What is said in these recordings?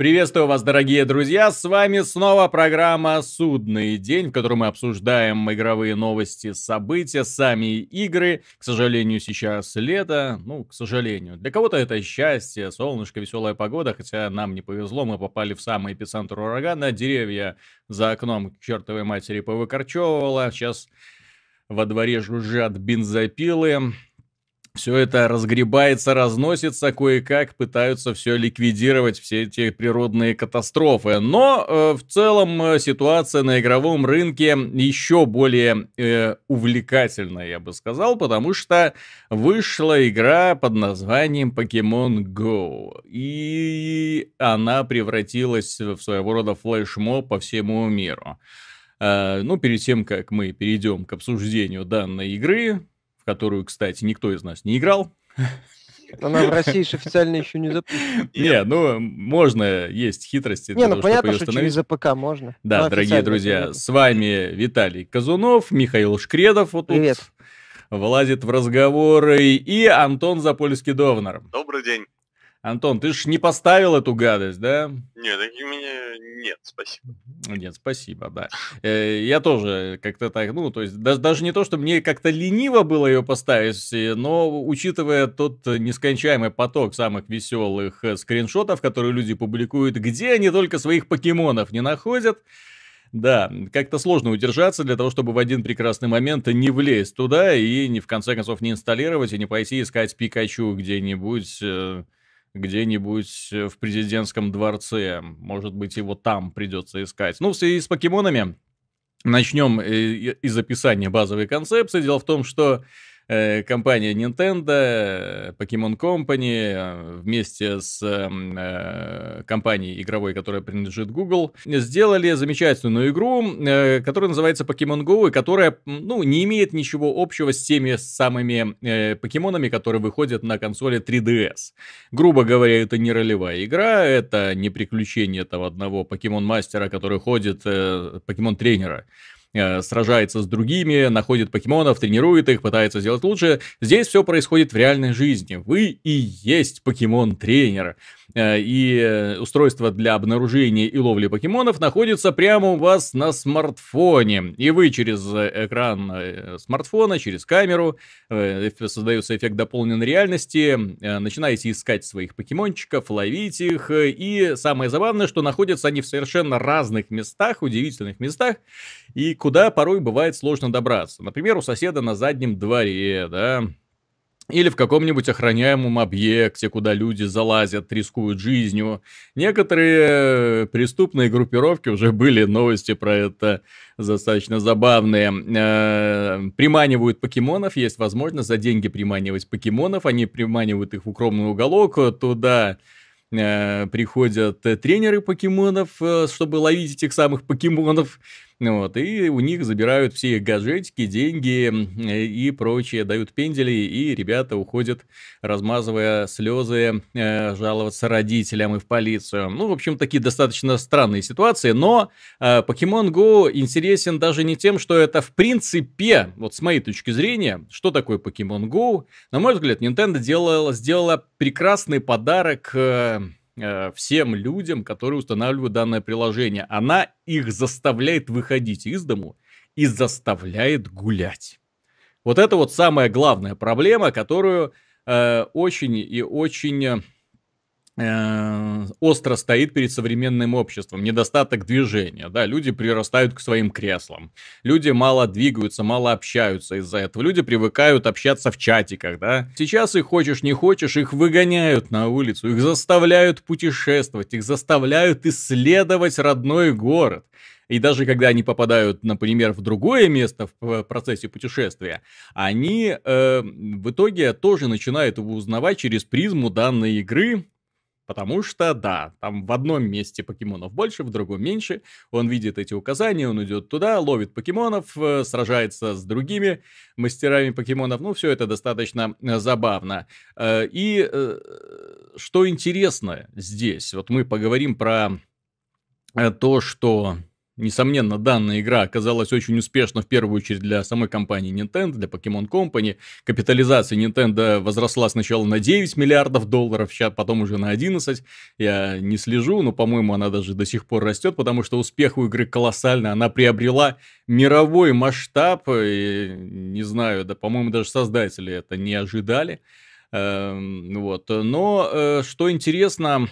Приветствую вас, дорогие друзья! С вами снова программа «Судный день», в которой мы обсуждаем игровые новости, события, сами игры. К сожалению, сейчас лето. Ну, к сожалению. Для кого-то это счастье, солнышко, веселая погода. Хотя нам не повезло, мы попали в самый эпицентр урагана. Деревья за окном к чертовой матери повыкорчевывало. Сейчас во дворе жужжат бензопилы. Все это разгребается, разносится, кое-как пытаются все ликвидировать, все эти природные катастрофы. Но э, в целом э, ситуация на игровом рынке еще более э, увлекательная, я бы сказал, потому что вышла игра под названием Pokemon Go. И она превратилась в своего рода флешмоб по всему миру. Э, ну, перед тем, как мы перейдем к обсуждению данной игры, которую, кстати, никто из нас не играл. Она в России же официально еще не запущена. Не, ну, можно, есть хитрости. Не, ну, понятно, что через АПК можно. Да, ну, дорогие друзья, с вами Виталий Казунов, Михаил Шкредов. Вот Привет. Тут влазит в разговоры и Антон Запольский-Довнар. Добрый день. Антон, ты ж не поставил эту гадость, да? Нет, у меня нет, спасибо. Нет, спасибо, да. Э, я тоже как-то так, ну, то есть даже, не то, что мне как-то лениво было ее поставить, э, но учитывая тот нескончаемый поток самых веселых э, скриншотов, которые люди публикуют, где они только своих покемонов не находят, да, как-то сложно удержаться для того, чтобы в один прекрасный момент не влезть туда и, не в конце концов, не инсталлировать и не пойти искать Пикачу где-нибудь где-нибудь э, в президентском дворце. Может быть, его там придется искать. Ну, в связи с покемонами начнем э, из описания базовой концепции. Дело в том, что Э, компания Nintendo, э, Pokemon Company э, вместе с эм, компанией игровой, которая принадлежит Google, сделали замечательную игру, которая называется Pokemon Go, и которая, ну, не имеет ничего общего с теми самыми покемонами, которые выходят на консоли 3DS. Грубо говоря, это не ролевая игра, это не приключение этого одного покемон-мастера, который ходит, покемон-тренера. Э, э, сражается с другими, находит покемонов, тренирует их, пытается сделать лучше. Здесь все происходит в реальной жизни. Вы и есть покемон-тренер. Э, и э, устройство для обнаружения и ловли покемонов находится прямо у вас на смартфоне. И вы через э, экран смартфона, через камеру, создается эффект дополненной реальности, начинаете искать своих покемончиков, ловить их. И самое забавное, что находятся они в совершенно разных местах, удивительных местах, и куда порой бывает сложно добраться. Например, у соседа на заднем дворе, да, или в каком-нибудь охраняемом объекте, куда люди залазят, рискуют жизнью. Некоторые э, преступные группировки уже были новости про это достаточно забавные. Э, приманивают покемонов, есть возможность за деньги приманивать покемонов, они приманивают их в укромный уголок, э, туда приходят тренеры покемонов, чтобы ловить этих самых покемонов, ну вот, и у них забирают все их гаджетики, деньги и прочее, дают пендели, и ребята уходят, размазывая слезы, э, жаловаться родителям и в полицию. Ну, в общем, такие достаточно странные ситуации, но э, Pokemon Go интересен даже не тем, что это в принципе, вот с моей точки зрения, что такое Pokemon Go, на мой взгляд, Nintendo делала, сделала прекрасный подарок э, Э, всем людям, которые устанавливают данное приложение. Она их заставляет выходить из дому и заставляет гулять. Вот это вот самая главная проблема, которую э, очень и очень э, Э, остро стоит перед современным обществом. Недостаток движения, да, люди прирастают к своим креслам. Люди мало двигаются, мало общаются из-за этого. Люди привыкают общаться в чатиках, да. Сейчас их хочешь, не хочешь, их выгоняют на улицу, их заставляют путешествовать, их заставляют исследовать родной город. И даже когда они попадают, например, в другое место в процессе путешествия, они э, в итоге тоже начинают его узнавать через призму данной игры, Потому что, да, там в одном месте покемонов больше, в другом меньше. Он видит эти указания, он идет туда, ловит покемонов, э, сражается с другими мастерами покемонов. Ну, все это достаточно э, забавно. Э, и что интересно здесь, вот мы поговорим про то, что Несомненно, данная игра оказалась очень успешна в первую очередь для самой компании Nintendo, для Pokemon Company. Капитализация Nintendo возросла сначала на 9 миллиардов долларов, сейчас потом уже на 11. Я не слежу, но, по-моему, она даже до сих пор растет, потому что успех у игры колоссальный. Она приобрела мировой масштаб, и, э, не знаю, да, по-моему, даже создатели это не ожидали. Эм, вот. Но э, что интересно,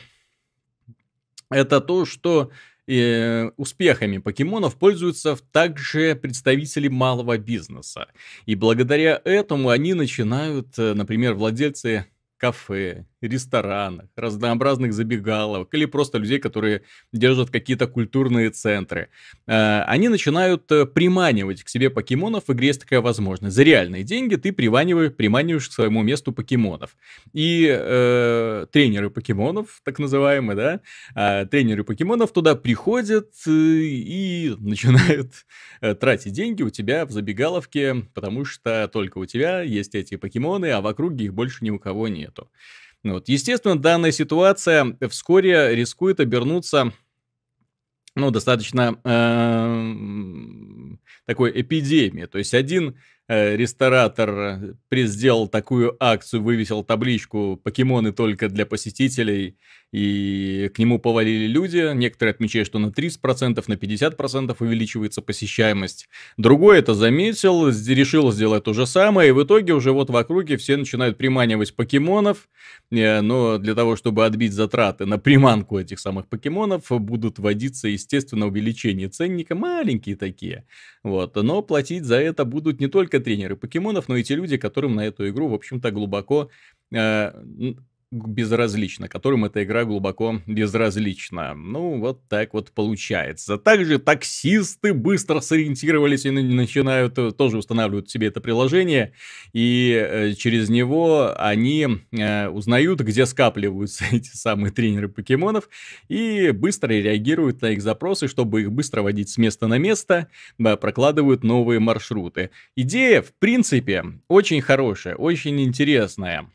это то, что э, успехами покемонов пользуются также представители малого бизнеса. И благодаря этому они начинают, э, например, владельцы кафе, ресторанах, разнообразных забегаловок или просто людей, которые держат какие-то культурные центры. Э, они начинают э, приманивать к себе покемонов. В игре есть такая возможность. За реальные деньги ты приманиваешь, приманиваешь к своему месту покемонов. И э, тренеры покемонов, так называемые, да, э, тренеры покемонов туда приходят и начинают тратить деньги у тебя в забегаловке, потому что только у тебя есть эти покемоны, а вокруг их больше ни у кого нету. Ну вот. Естественно, данная ситуация вскоре рискует обернуться ну, достаточно эм, такой эпидемии. То есть один э, ресторатор э, сделал такую акцию, вывесил табличку «Покемоны только для посетителей», и к нему повалили люди. Некоторые отмечают, что на 30%, на 50% увеличивается посещаемость. Другой это заметил, решил сделать то же самое, и в итоге уже вот в округе все начинают приманивать покемонов, э, но для того, чтобы отбить затраты на приманку этих самых покемонов, будут вводиться, естественно, увеличение ценника, маленькие такие. Вот. Но платить за это будут не только тренеры покемонов, но и те люди, которым на эту игру, в общем-то, глубоко э, безразлично, которым эта игра глубоко безразлична. Ну, вот так вот получается. Также таксисты быстро сориентировались и начинают, э, тоже устанавливают себе это приложение, и э, через него они э, узнают, где скапливаются эти самые тренеры покемонов, и быстро реагируют на их запросы, чтобы их быстро водить с места на место, да, прокладывают новые маршруты. Идея, в принципе, очень хорошая, очень интересная.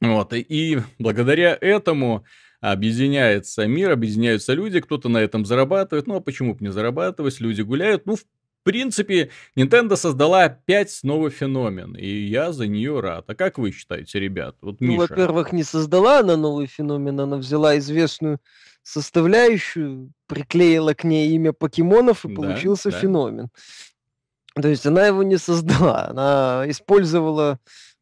Вот, и, благодаря этому объединяется мир, объединяются люди, кто-то на этом зарабатывает, ну а почему бы не зарабатывать, люди гуляют, ну в принципе Nintendo создала опять новый феномен, и я за нее рад. А как вы считаете, ребят? Вот, ну, Миша. Ну, во-первых, не создала она новый феномен, она взяла известную составляющую, приклеила к ней имя покемонов, и да, получился да. феномен. То есть она его не создала, она использовала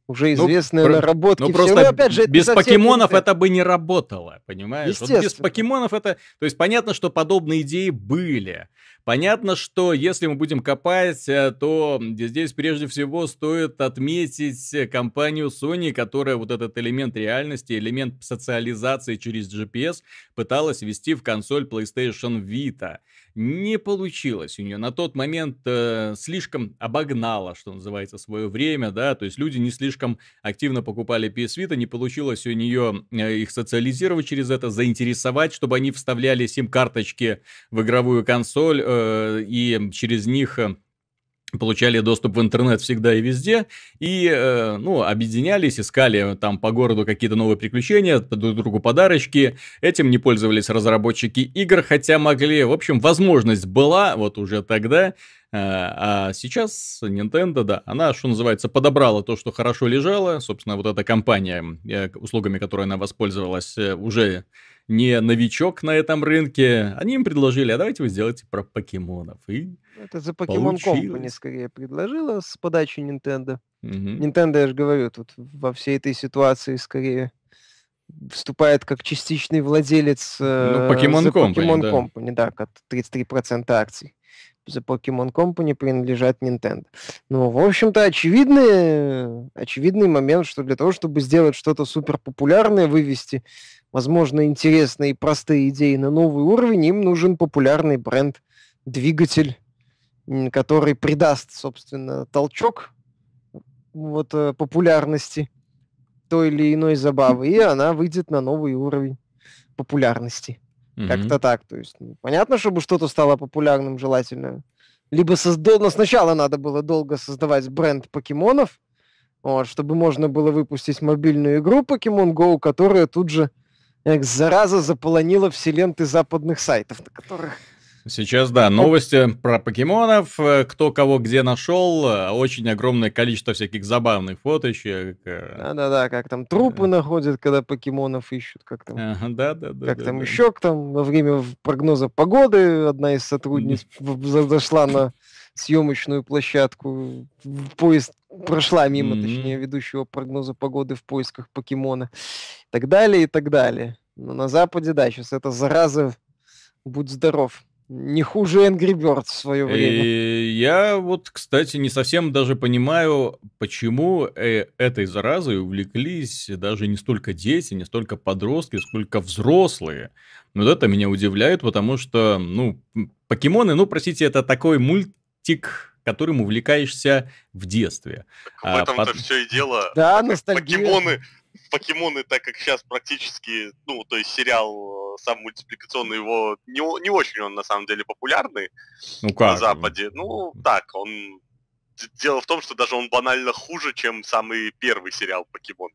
уже ну, известные ну, наработки. Ну, просто ну, опять же, без покемонов это бы не работало, понимаешь? Вот без покемонов это... То есть понятно, что подобные идеи были. Понятно, что если мы будем копать, э, то здесь прежде всего стоит отметить э, компанию Sony, которая вот этот элемент реальности, элемент социализации через GPS пыталась ввести в консоль PlayStation Vita. Не получилось у нее. На тот момент э, слишком обогнала, что называется, свое время, да, то есть люди не слишком активно покупали PS Vita, не получилось у нее э, их социализировать через это, заинтересовать, чтобы они вставляли сим-карточки в игровую консоль, Э, и через них э, получали доступ в интернет всегда и везде, и, э, ну, объединялись, искали там по городу какие-то новые приключения, друг другу подарочки, этим не пользовались разработчики игр, хотя могли, в общем, возможность была вот уже тогда, а сейчас Nintendo, да, она, что называется, подобрала то, что хорошо лежало, собственно, вот эта компания, услугами которой она воспользовалась, уже не новичок на этом рынке. Они им предложили, а давайте вы сделаете про покемонов. И ну, Это за Pokemon получилось. Company скорее предложила с подачи Nintendo. Угу. Nintendo, я же говорю, тут во всей этой ситуации скорее вступает как частичный владелец ну, Pokemon, Company, Pokemon да. Company, да, как 33% акций. The Pokemon Company принадлежат Nintendo. Ну, в общем-то, очевидный, очевидный момент, что для того, чтобы сделать что-то супер популярное, вывести, возможно, интересные и простые идеи на новый уровень, им нужен популярный бренд, двигатель, который придаст, собственно, толчок вот, э, популярности той или иной забавы, и она выйдет на новый уровень популярности mm Как-то так. То есть, ну, понятно, чтобы что-то стало популярным, желательно. Либо создал, но сначала надо было долго создавать бренд покемонов, вот, чтобы можно было выпустить мобильную игру Pokemon Go, которая тут же, как зараза, заполонила все ленты западных сайтов, на которых Сейчас, да, новости про покемонов, э, кто кого где нашел, э, очень огромное количество всяких забавных фоточек. Э, да-да-да, как там трупы находят, когда покемонов ищут, как там... Да-да-да. Как там еще, там во время прогноза погоды одна из сотрудниц зашла на съемочную площадку, поезд прошла мимо, точнее, ведущего прогноза погоды в поисках покемона, и так далее, и так далее. Но на Западе, да, сейчас это зараза, будь здоров. Не хуже Angry Birds в свое время. И я вот, кстати, не совсем даже понимаю, почему э, этой заразой увлеклись даже не столько дети, не столько подростки, сколько взрослые. Вот это меня удивляет, потому что, ну, покемоны, ну, простите, это такой мультик, которым увлекаешься в детстве. В а этом-то под... все и дело. Да, ностальгия. Покемоны, покемоны, так как сейчас практически, ну, то есть сериал сам мультипликационный его... Не, не очень он, на самом деле, популярный ну, как? на ну. Западе. Ну, так, он дело в том, что даже он банально хуже, чем самый первый сериал «Покемон».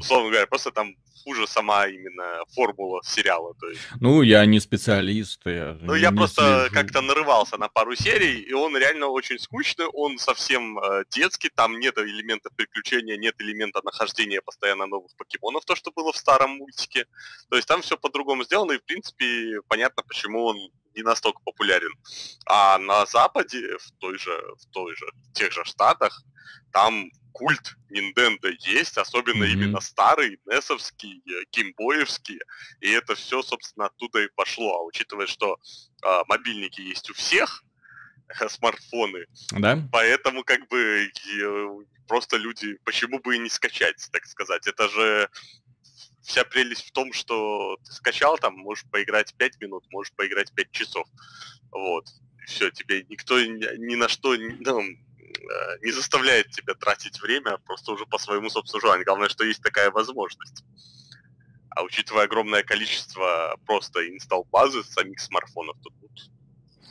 Условно говоря, просто там хуже сама именно формула сериала. То есть... Ну, я не специалист. Я ну, я просто слежу. как-то нарывался на пару серий, и он реально очень скучный, он совсем э, детский, там нет элемента приключения, нет элемента нахождения постоянно новых покемонов, то, что было в старом мультике. То есть там все по-другому сделано, и, в принципе, понятно, почему он не настолько популярен. А на Западе, в той же, в той же, в тех же Штатах, там культ Nintendo есть, особенно mm-hmm. именно старый, несовский, e геймбоевский, э, и это все, собственно, оттуда и пошло. А учитывая, что э, мобильники есть у всех, э, смартфоны. Да. Поэтому как бы э, просто люди, почему бы и не скачать, так сказать. Это же вся прелесть в том, что ты скачал там, можешь поиграть 5 минут, можешь поиграть 5 часов. Вот. все, тебе никто ни на что ну, э, не заставляет тебя тратить время, просто уже по своему собственному желанию. Главное, что есть такая возможность. А учитывая огромное количество просто инстал базы самих смартфонов, то тут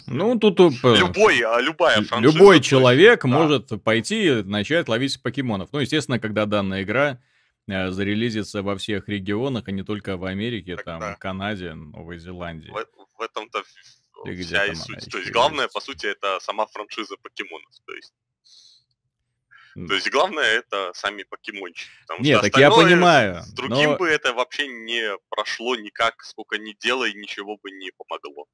ну, тут... Э, любой, а, любая франшиза. Любой человек да. может пойти и начать ловить покемонов. Ну, естественно, когда данная игра э, зарелизится во всех регионах, а не только в Америке, так, там, да. Канаде, Новой Зеландии. В, в этом-то и вся и суть. То есть главное, по сути, это сама франшиза покемонов. То есть то есть главное это сами покемончики. Потому Нет, что так я понимаю. С другим но... бы это вообще не прошло никак, сколько ни делай, ничего бы не помогло.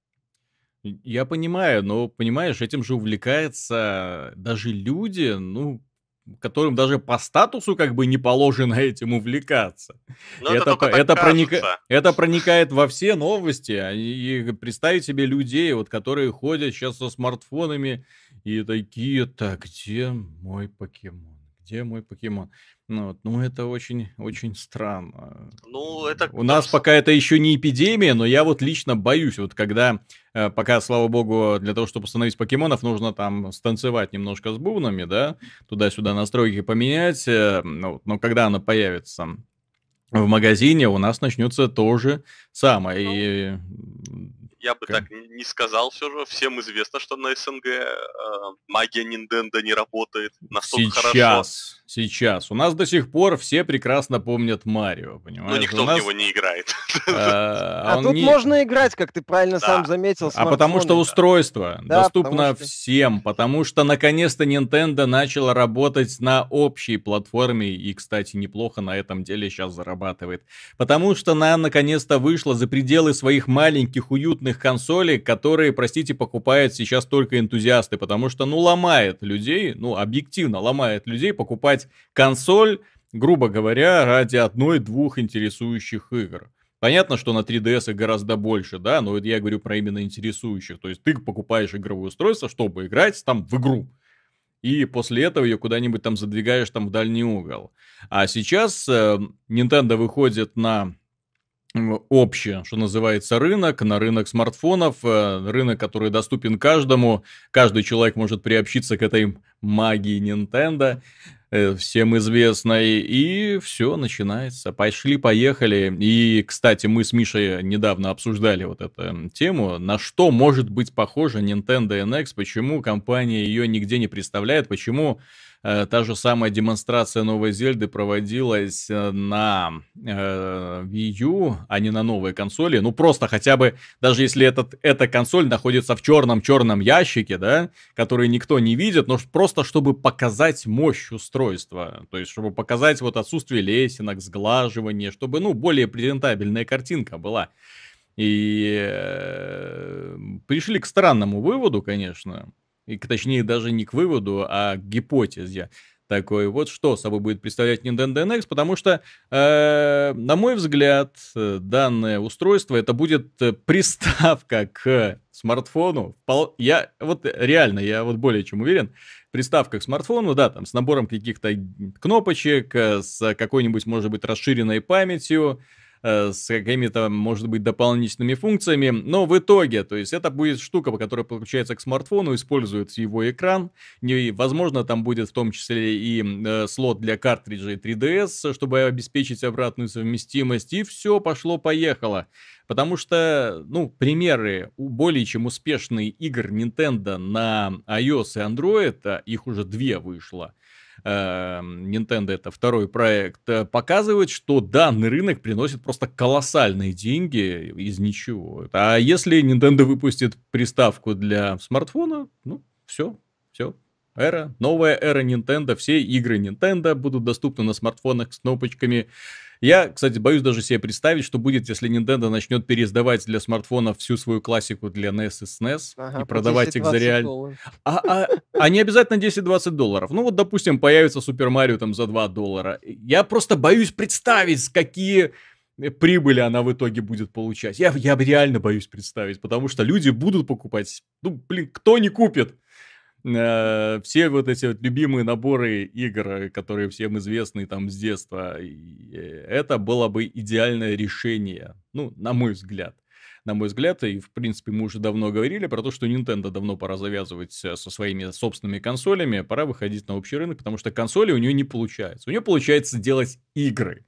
Я понимаю, но понимаешь, этим же увлекаются даже люди, ну, которым даже по статусу как бы не положено этим увлекаться. Но это, это, это, проника... это проникает во все новости. А и представить себе людей, вот, которые ходят сейчас со смартфонами и такие, так, где мой покемон? где мой покемон? Ну, вот. ну это очень, очень странно. Ну, это... У нас пока это еще не эпидемия, но я вот лично боюсь, вот когда, э, пока, слава богу, для того, чтобы установить покемонов, нужно там станцевать немножко с бубнами, да, туда-сюда настройки поменять, э, но, ну но когда она появится, в магазине у нас начнется то же самое. Ну, и я бы так не сказал все же. Всем известно, что на СНГ э, магия Nintendo не работает настолько Сейчас. хорошо сейчас. У нас до сих пор все прекрасно помнят Марио, ну, понимаешь? Ну, никто нас... в него не играет. А, а тут можно играть, как ты правильно сам заметил. А потому что устройство доступно всем, потому что наконец-то Nintendo начала работать на общей платформе и, кстати, неплохо на этом деле сейчас зарабатывает. Потому что она наконец-то вышла за пределы своих маленьких уютных консолей, которые, простите, покупают сейчас только энтузиасты, потому что, ну, ломает людей, ну, объективно ломает людей покупать покупать консоль, грубо говоря, ради одной-двух интересующих игр. Понятно, что на 3DS их гораздо больше, да, но я говорю про именно интересующих. То есть ты покупаешь игровое устройство, чтобы играть там в игру. И после этого ее куда-нибудь там задвигаешь там в дальний угол. А сейчас э, Nintendo выходит на общий, что называется, рынок, на рынок смартфонов, э, рынок, который доступен каждому, каждый человек может приобщиться к этой магии Nintendo, Э, всем известной, и все начинается. Пошли-поехали. И, кстати, мы с Мишей недавно обсуждали вот эту эм, тему, на что может быть похожа Nintendo NX, почему компания ее нигде не представляет, почему Э, та же самая демонстрация новой Зельды проводилась э, на э, Wii U, а не на новой консоли. Ну, просто хотя бы, даже если этот, эта консоль находится в черном-черном ящике, да, который никто не видит, но просто чтобы показать мощь устройства. То есть, чтобы показать вот отсутствие лесенок, сглаживание, чтобы, ну, более презентабельная картинка была. И пришли к странному выводу, конечно, и, точнее, даже не к выводу, а к гипотезе такой. Вот что собой будет представлять Nintendo NX, потому что, э, на мой взгляд, э, данное устройство это будет э, приставка к смартфону. Я вот э, реально, я вот более чем уверен, приставка к смартфону, да, там с набором каких-то кнопочек, с какой-нибудь, может быть, расширенной памятью, Э, с какими-то, может быть, дополнительными функциями, но в итоге, то есть это будет штука, которая подключается к смартфону, использует его экран, ну и, возможно, там будет в том числе и э, слот для картриджей 3DS, чтобы обеспечить обратную совместимость, и все, пошло-поехало. Потому что, ну, примеры более чем успешных игр Nintendo на iOS и Android, а их уже две вышло – Эм, Nintendo это второй проект, э, показывает, что данный рынок приносит просто колоссальные деньги из ничего. А если Nintendo выпустит приставку для смартфона, ну, все, все, эра, новая эра Nintendo, все игры Nintendo будут доступны на смартфонах с кнопочками, я, кстати, боюсь даже себе представить, что будет, если Nintendo начнет переиздавать для смартфонов всю свою классику для NES и SNES ага, и продавать их за реально... А, а, а не обязательно 10-20 долларов. Ну вот, допустим, появится Super Mario там за 2 доллара. Я просто боюсь представить, какие э, прибыли она в итоге будет получать. Я, я реально боюсь представить, потому что люди будут покупать. Ну, блин, кто не купит? Э, все вот эти вот любимые наборы игр, которые всем известны там с детства, э, это было бы идеальное решение, ну, на мой взгляд. На мой взгляд, и в принципе мы уже давно говорили про то, что Nintendo давно пора завязывать э, со своими собственными консолями, пора выходить на общий рынок, потому что консоли у нее не получается. У нее получается делать игры.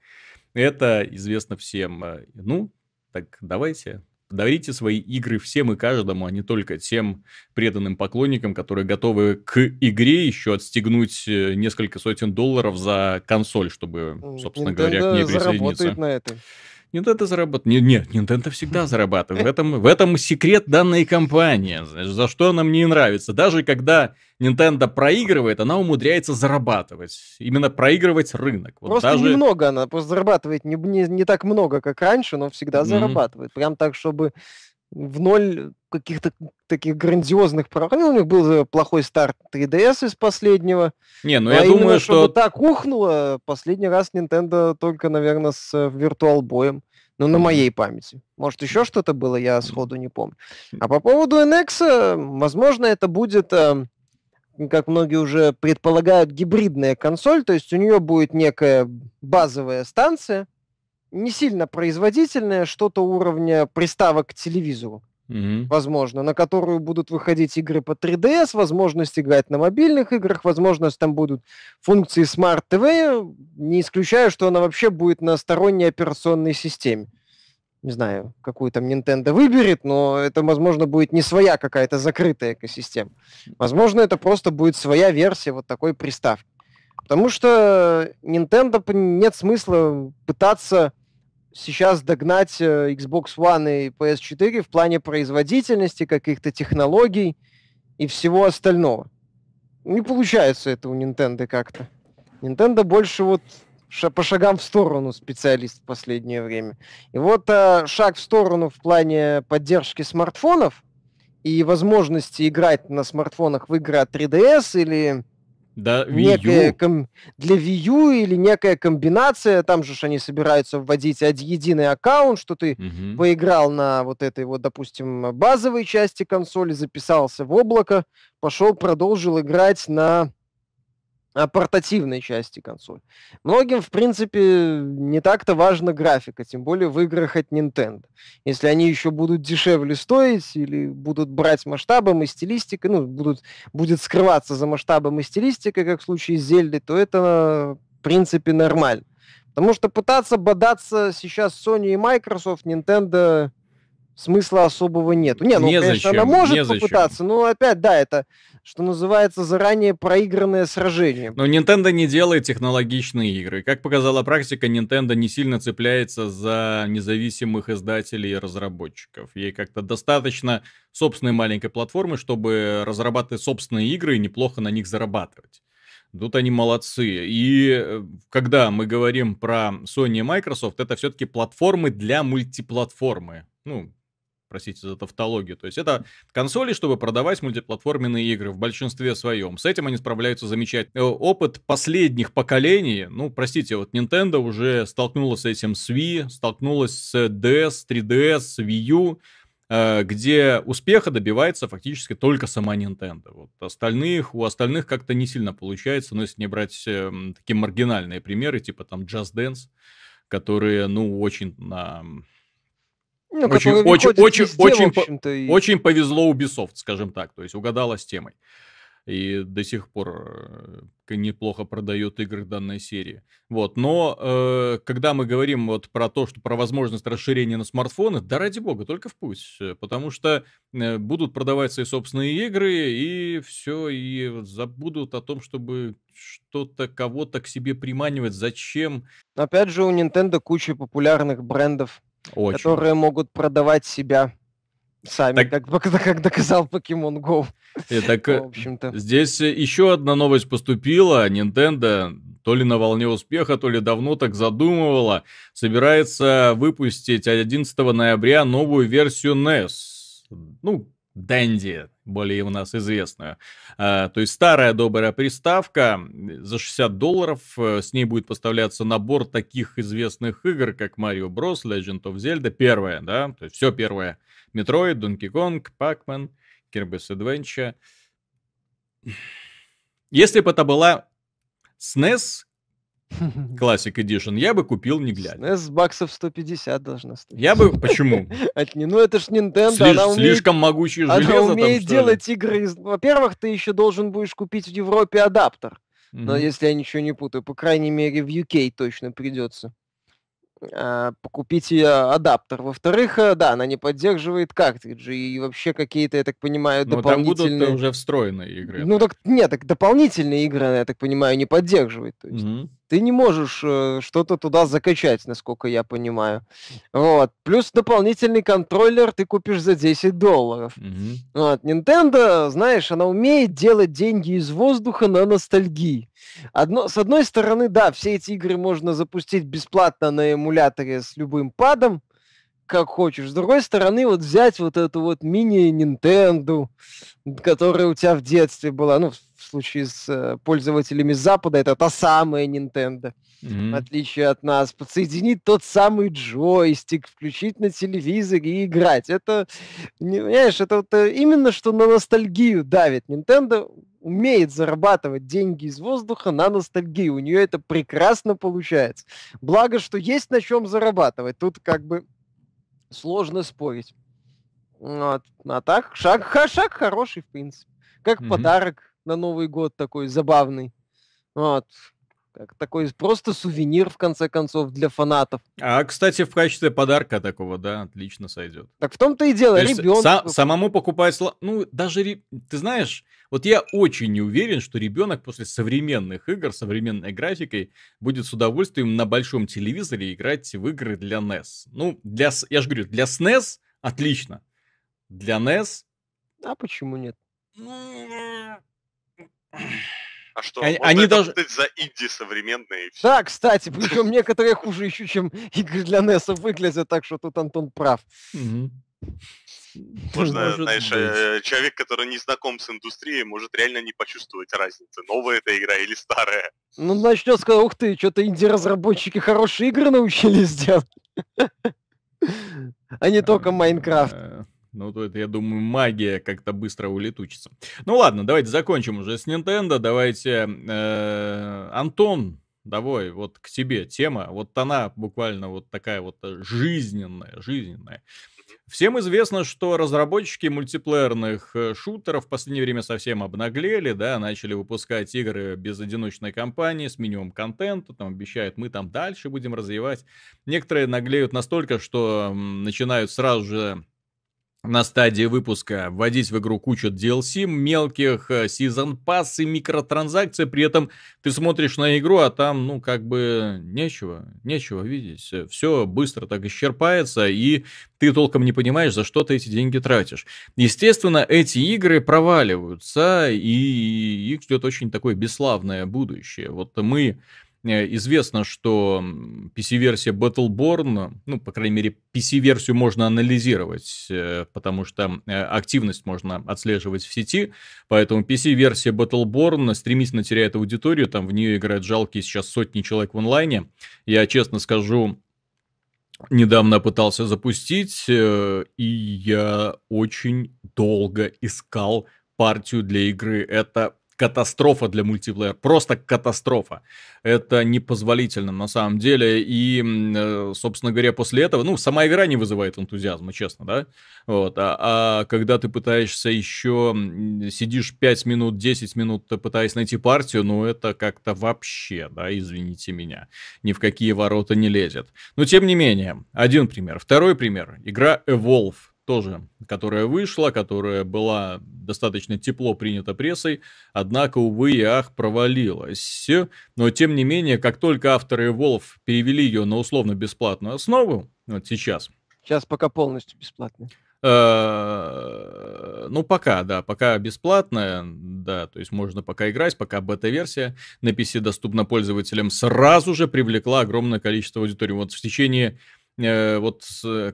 Это известно всем. Ну, так давайте Дарите свои игры всем и каждому, а не только тем преданным поклонникам, которые готовы к игре еще отстегнуть э, несколько сотен долларов за консоль, чтобы, собственно Nintendo говоря, к ней присоединиться. на этом. Nintendo зарабатывает. Нет, нет, Nintendo всегда зарабатывает. В этом, в этом секрет данной компании, знаешь, за что нам не нравится. Даже когда Nintendo проигрывает, она умудряется зарабатывать. Именно проигрывать рынок. Вот просто даже... немного она, просто зарабатывает не, не, не так много, как раньше, но всегда mm-hmm. зарабатывает. Прям так, чтобы в ноль каких-то таких грандиозных прорывов. Ну, у них был плохой старт 3DS из последнего. Не, ну а я думаю, что... так ухнуло, последний раз Nintendo только, наверное, с Virtual э, Boy. Ну, на моей памяти. Может, еще что-то было, я сходу не помню. А по поводу NX, э, возможно, это будет, эм, как многие уже предполагают, гибридная консоль. То есть у нее будет некая базовая станция, не сильно производительная, что-то уровня приставок к телевизору. Mm-hmm. Возможно, на которую будут выходить игры по 3DS, возможность играть на мобильных играх, возможность там будут функции Smart TV, не исключаю, что она вообще будет на сторонней операционной системе. Не знаю, какую там Nintendo выберет, но это, возможно, будет не своя какая-то закрытая экосистема. Возможно, это просто будет своя версия вот такой приставки. Потому что Nintendo нет смысла пытаться сейчас догнать э, Xbox One и PS4 в плане производительности, каких-то технологий и всего остального. Не получается это у Nintendo как-то. Nintendo больше вот по шагам в сторону специалист в последнее время. И вот а, шаг в сторону в плане поддержки смартфонов и возможности играть на смартфонах в игры от 3DS или да, некая ком... для Wii U или некая комбинация, там же они собираются вводить один единый аккаунт, что ты угу. поиграл на вот этой вот, допустим, базовой части консоли, записался в облако, пошел, продолжил играть на а, портативной части консоли. Многим, в принципе, не так-то важна графика, тем более в играх от Nintendo. Если они еще будут дешевле стоить или будут брать масштабом и стилистикой, ну, будут, будет скрываться за масштабом и стилистикой, как в случае с Зельдой, то это, в принципе, нормально. Потому что пытаться бодаться сейчас Sony и Microsoft, Nintendo смысла особого нет. Не, ну, Незачем. конечно, она может Незачем. попытаться, но опять, да, это, что называется, заранее проигранное сражение. Но Nintendo не делает технологичные игры. Как показала практика, Nintendo не сильно цепляется за независимых издателей и разработчиков. Ей как-то достаточно собственной маленькой платформы, чтобы разрабатывать собственные игры и неплохо на них зарабатывать. Тут они молодцы. И э, когда мы говорим про Sony и Microsoft, это все-таки платформы для мультиплатформы. Ну, простите за тавтологию. То есть это консоли, чтобы продавать мультиплатформенные игры в большинстве своем. С этим они справляются замечательно. Э, опыт последних поколений, ну, простите, вот Nintendo уже столкнулась с этим с Wii, столкнулась с DS, 3DS, Wii U э, где успеха добивается фактически только сама Nintendo. Вот остальных, у остальных как-то не сильно получается, но если не брать э, такие маргинальные примеры, типа там Just Dance, которые, ну, очень на ну, очень, очень, очень, везде, очень, и... очень повезло Ubisoft, скажем так. То есть угадала с темой. И до сих пор э, неплохо продает игры данной серии. Вот. Но э, когда мы говорим вот про то, что про возможность расширения на смартфоны, да ради бога, только в путь. Э, потому что э, будут продаваться и собственные игры, и все, и забудут о том, чтобы что-то кого-то к себе приманивать. Зачем? Опять же, у Nintendo куча популярных брендов очень. которые могут продавать себя сами, так... как, как доказал Pokemon Go. И э, так, в э, общем-то. Здесь еще одна новость поступила. Nintendo то ли на волне успеха, то ли давно так задумывала, собирается выпустить 11 ноября новую версию NES. Ну, Дэнди, более у нас известную. А, то есть старая добрая приставка за 60 долларов. Э, с ней будет поставляться набор таких известных игр, как Mario Bros, Legend of Zelda, первое, да, то есть все первое. Metroid, Donkey Kong, Pac-Man, Kirby's Adventure. Если бы это была SNES Classic Edition, я бы купил не глядя. С баксов 150 должна стоить. Я бы... Почему? Ну это ж Nintendo, Сли- она умеет... Слишком могучее она железо Она умеет там, делать игры... Во-первых, ты еще должен будешь купить в Европе адаптер. Mm-hmm. Но если я ничего не путаю, по крайней мере в UK точно придется а, покупить купить адаптер. Во-вторых, э, да, она не поддерживает картриджи и вообще какие-то, я так понимаю, дополнительные... Ну, Но там будут э, уже встроенные игры. Ну так нет, так дополнительные игры, я так понимаю, не поддерживает. То есть. Угу ты не можешь э, что-то туда закачать, насколько я понимаю. Вот. Плюс дополнительный контроллер ты купишь за 10 долларов. Mm-hmm. Вот. Nintendo, знаешь, она умеет делать деньги из воздуха на ностальгии. Одно, с одной стороны, да, все эти игры можно запустить бесплатно на эмуляторе с любым падом, как хочешь. С другой стороны, вот взять вот эту вот мини-Нинтенду, которая у тебя в детстве была, ну, в случае с э, пользователями Запада, это та самая Nintendo, mm-hmm. в отличие от нас. Подсоединить тот самый джойстик, включить на телевизоре и играть. Это, не, понимаешь, это вот э, именно что на ностальгию давит. Nintendo умеет зарабатывать деньги из воздуха на ностальгию. У нее это прекрасно получается. Благо, что есть на чем зарабатывать. Тут как бы сложно спорить. Вот. А так, шаг, шаг хороший, в принципе. Как mm подарок на Новый год такой забавный. Вот как такой просто сувенир, в конце концов, для фанатов. А, кстати, в качестве подарка такого, да, отлично сойдет. Так в том-то и дело, То ребенок... Сам, самому покупать... Ну, даже, ты знаешь, вот я очень не уверен, что ребенок после современных игр, современной графикой, будет с удовольствием на большом телевизоре играть в игры для NES. Ну, для, я же говорю, для SNES отлично. Для NES... А почему нет? Ну, а что, они, вот они это, даже... кстати, за инди современные. Да, кстати, причем некоторые хуже еще, чем игры для NES выглядят, так что тут Антон прав. Можно, может знаешь, быть. Э, человек, который не знаком с индустрией, может реально не почувствовать разницы, новая эта игра или старая. Ну, начнет сказать, ух ты, что-то инди-разработчики хорошие игры научились делать. А не только Майнкрафт. Ну, то это, я думаю, магия как-то быстро улетучится. Ну ладно, давайте закончим уже с Nintendo. Давайте, э, Антон, давай, вот к тебе тема. Вот она буквально вот такая вот э, жизненная, жизненная. Всем известно, что разработчики мультиплеерных э, шутеров в последнее время совсем обнаглели, да, начали выпускать игры без одиночной кампании, с минимум контента, там обещают, мы там дальше будем развивать. Некоторые наглеют настолько, что начинают сразу же на стадии выпуска вводить в игру кучу DLC, мелких сезон э, пасс и микротранзакций, при этом ты смотришь на игру, а там, ну, как бы нечего, нечего видеть. Все быстро так исчерпается, и ты толком не понимаешь, за что ты эти деньги тратишь. Естественно, эти игры проваливаются, и их ждет очень такое бесславное будущее. Вот мы Э, известно, что PC-версия Battleborn, ну, по крайней мере, PC-версию можно анализировать, э, потому что э, активность можно отслеживать в сети, поэтому PC-версия Battleborn стремительно теряет аудиторию, там в нее играют жалкие сейчас сотни человек в онлайне. Я честно скажу, недавно пытался запустить, и я очень долго искал партию для игры. Это катастрофа для мультиплеера, просто катастрофа. Это непозволительно на самом деле, и, э, собственно говоря, после этого, ну, сама игра не вызывает энтузиазма, честно, да, вот, а, а когда ты пытаешься еще, сидишь 5 минут, 10 минут, э, пытаясь найти партию, ну, это как-то вообще, да, извините меня, ни в какие ворота не лезет. Но, тем не менее, один пример. Второй пример. Игра Evolve тоже, которая вышла, которая была достаточно тепло принята прессой, однако, увы и ах, провалилась. Но, тем не менее, как только авторы Волф перевели ее на условно-бесплатную основу, вот сейчас... Сейчас пока полностью бесплатно. Э, ну, пока, да, пока бесплатная, да, то есть можно пока играть, пока бета-версия на PC доступна пользователям, сразу же привлекла огромное количество аудитории. Вот в течение Э, вот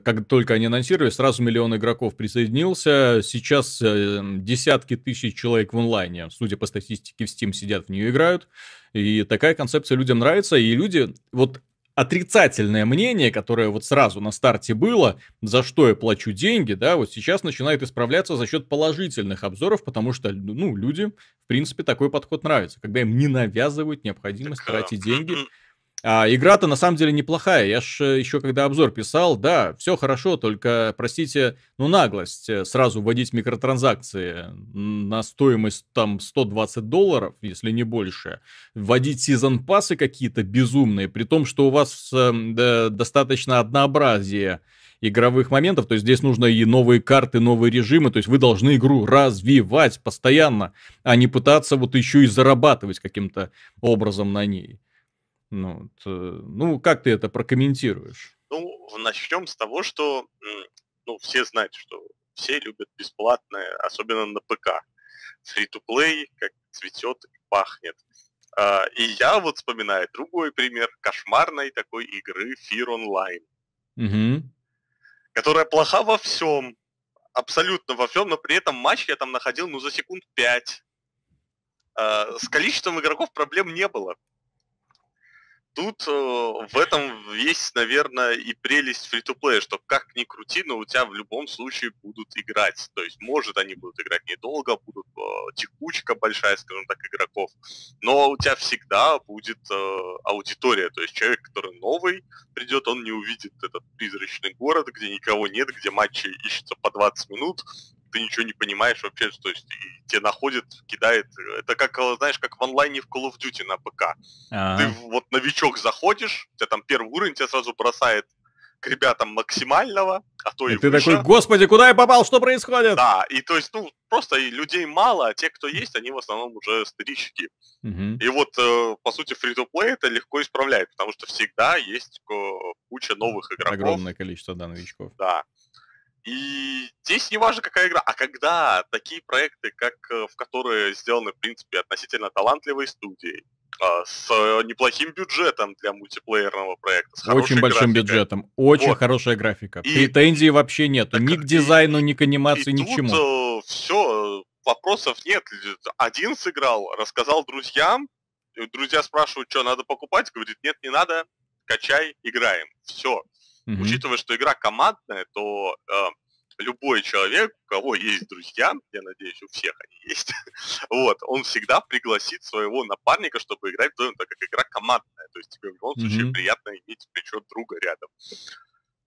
как только они анонсировали, сразу миллион игроков присоединился. Сейчас эм, десятки тысяч человек в онлайне, судя по статистике, в Steam сидят, в нее играют. И такая концепция людям нравится, и люди, вот отрицательное мнение, которое вот сразу на старте было, за что я плачу деньги, да, вот сейчас начинает исправляться за счет положительных обзоров, потому что, ну, люди, в принципе, такой подход нравится, когда им не навязывают необходимость так, а, тратить деньги а игра-то на самом деле неплохая. Я ж э, еще когда обзор писал, да, все хорошо, только, простите, ну наглость э, сразу вводить микротранзакции на стоимость там 120 долларов, если не больше. Вводить сезон пасы какие-то безумные, при том, что у вас э, достаточно однообразие игровых моментов. То есть здесь нужно и новые карты, новые режимы. То есть вы должны игру развивать постоянно, а не пытаться вот еще и зарабатывать каким-то образом на ней. Ну, то, ну, как ты это прокомментируешь? Ну, начнем с того, что ну, все знают, что все любят бесплатное, особенно на ПК. Free-to-play как цветет и пахнет. А, и я вот вспоминаю другой пример кошмарной такой игры Fear Online. Угу. Которая плоха во всем, абсолютно во всем, но при этом матч я там находил ну за секунд пять. А, с количеством игроков проблем не было тут э, в этом весь, наверное, и прелесть фри то плея что как ни крути, но у тебя в любом случае будут играть. То есть, может, они будут играть недолго, будут э, текучка большая, скажем так, игроков, но у тебя всегда будет э, аудитория. То есть человек, который новый придет, он не увидит этот призрачный город, где никого нет, где матчи ищутся по 20 минут, ты ничего не понимаешь вообще, то есть и тебя находят, кидает. Это как, знаешь, как в онлайне в Call of Duty на ПК. А-а-а. Ты вот новичок заходишь, у тебя там первый уровень, тебя сразу бросает к ребятам максимального, а то и, и ты выше. такой, господи, куда я попал, что происходит? Да, и то есть, ну, просто людей мало, а те, кто есть, они в основном уже старички. Угу. И вот, э, по сути, фри то плей это легко исправляет, потому что всегда есть э, куча новых игроков. Огромное количество, да, новичков. Да. И здесь не важно, какая игра, а когда такие проекты, как э, в которые сделаны, в принципе, относительно талантливые студии, а, с э, неплохим бюджетом для мультиплеерного проекта. С очень большим графикой. бюджетом, очень вот. хорошая графика. И... Претензий вообще нету, так, ни к дизайну, и... ни к анимации, и ни к чему. Э, все, вопросов нет. Один сыграл, рассказал друзьям, друзья спрашивают, что надо покупать, говорит, нет, не надо, качай, играем, все. Mm-hmm. Учитывая, что игра командная, то э, любой человек, у кого есть друзья, я надеюсь, у всех они есть, вот, он всегда пригласит своего напарника, чтобы играть вдвоем, так как игра командная. То есть тебе в любом mm-hmm. случае приятно иметь плечо друга рядом.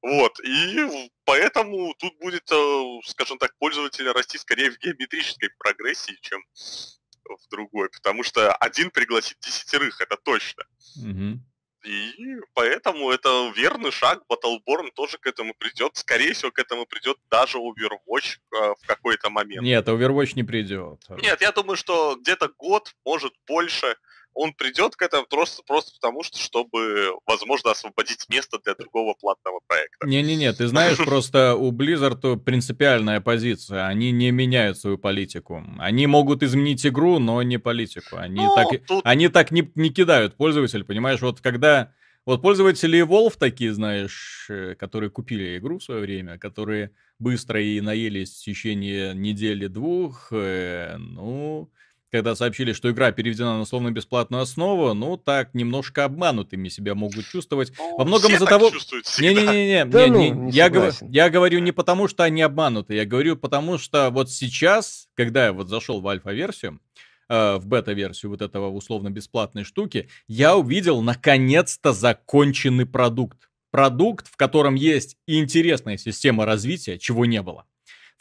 Вот, и поэтому тут будет, э, скажем так, пользователь расти скорее в геометрической прогрессии, чем в другой, потому что один пригласит десятерых, это точно. Угу. И поэтому это верный шаг, Battleborn тоже к этому придет. Скорее всего, к этому придет даже Overwatch э, в какой-то момент. Нет, Overwatch не придет. Нет, я думаю, что где-то год, может больше, он придет к этому просто, просто потому, что, чтобы, возможно, освободить место для другого платного проекта. Не-не-не, ты знаешь, просто у Blizzard принципиальная позиция. Они не меняют свою политику. Они могут изменить игру, но не политику. Они ну, так, тут... они так не, не кидают пользователя, понимаешь? Вот когда... Вот пользователи Evolve такие, знаешь, э, которые купили игру в свое время, которые быстро и наелись в течение недели-двух, э, ну, когда сообщили, что игра переведена на словно-бесплатную основу, ну, так, немножко обманутыми себя могут чувствовать. Ну, Во многом из-за того... Не-не-не, да не, ну, не я, гов... я говорю не потому, что они обмануты, я говорю потому, что вот сейчас, когда я вот зашел в альфа-версию, э, в бета-версию вот этого условно-бесплатной штуки, я увидел, наконец-то, законченный продукт. Продукт, в котором есть интересная система развития, чего не было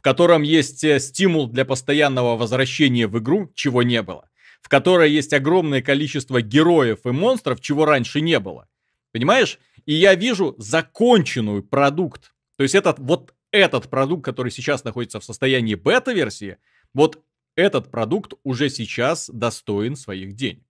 в котором есть э, стимул для постоянного возвращения в игру, чего не было, в которой есть огромное количество героев и монстров, чего раньше не было. Понимаешь? И я вижу законченную продукт. То есть этот вот этот продукт, который сейчас находится в состоянии бета-версии, вот этот продукт уже сейчас достоин своих денег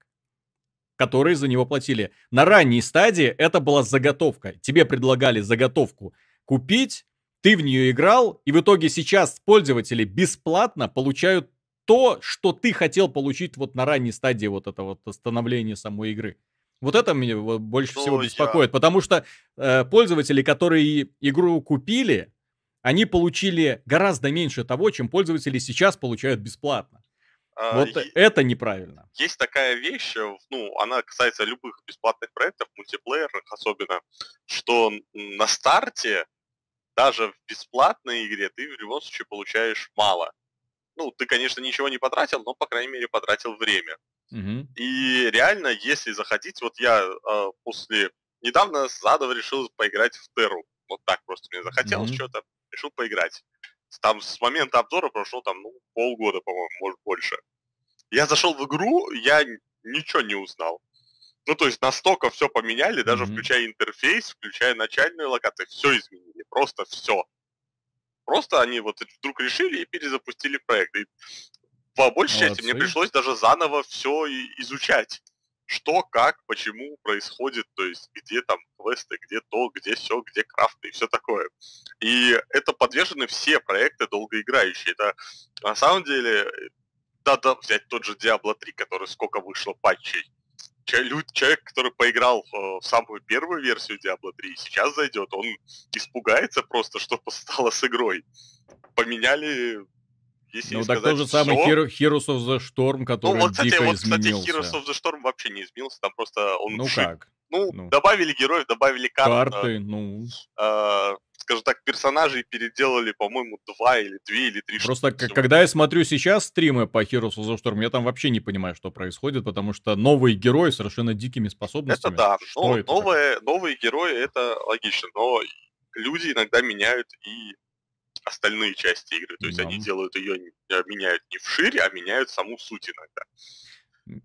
которые за него платили. На ранней стадии это была заготовка. Тебе предлагали заготовку купить, ты в нее играл, и в итоге сейчас пользователи бесплатно получают то, что ты хотел получить вот на ранней стадии вот этого вот становления самой игры. Вот это меня больше всего а беспокоит, потому что э, пользователи, которые игру купили, они получили гораздо меньше того, чем пользователи сейчас получают бесплатно. А, вот е- это неправильно. Есть такая вещь, э, ну, она касается любых бесплатных проектов, мультиплеерных особенно, что на старте даже в бесплатной игре ты в любом случае получаешь мало. Ну, ты, конечно, ничего не потратил, но, по крайней мере, потратил время. Угу. И реально, если заходить, вот я э, после... Недавно задом решил поиграть в Терру. Вот так просто мне захотелось угу. что-то, решил поиграть. Там с момента обзора прошло там, ну, полгода, по-моему, может, больше. Я зашел в игру, я ничего не узнал. Ну, то есть настолько все поменяли, даже mm-hmm. включая интерфейс, включая начальную локацию, все изменили. Просто все. Просто они вот вдруг решили и перезапустили проект. И по большей Молодцы. части мне пришлось даже заново все изучать. Что, как, почему происходит, то есть где там квесты, где то, где все, где крафты и все такое. И это подвержены все проекты долгоиграющие. Это на самом деле, да, да, взять тот же Diablo 3, который сколько вышло патчей человек, который поиграл э, в самую первую версию Diablo 3 сейчас зайдет, он испугается просто, что стало с игрой. Поменяли если ну, так сказать, тот же самый Hero, Heroes of the Storm, ну, который ну, вот, кстати, дико вот, кстати, изменился. Heroes of the Storm вообще не изменился, там просто он... Ну шип. как? Ну, ну, добавили героев, добавили карт. Карты, э, ну... Э, скажем так, персонажей переделали, по-моему, два или две или три Просто штуки. когда я смотрю сейчас стримы по Heroes of the Storm, я там вообще не понимаю, что происходит, потому что новые герои совершенно дикими способностями. Это да, что но это новые, новые герои это логично, но люди иногда меняют и остальные части игры. То есть да. они делают ее, а, меняют не вширь, а меняют саму суть иногда.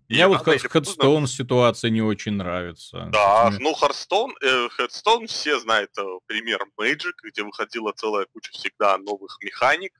Мне вот Хедстоун ситуация не очень нравится. Да, ну Хардстоун, э, Хедстоун все знают э, пример Magic, где выходила целая куча всегда новых механик,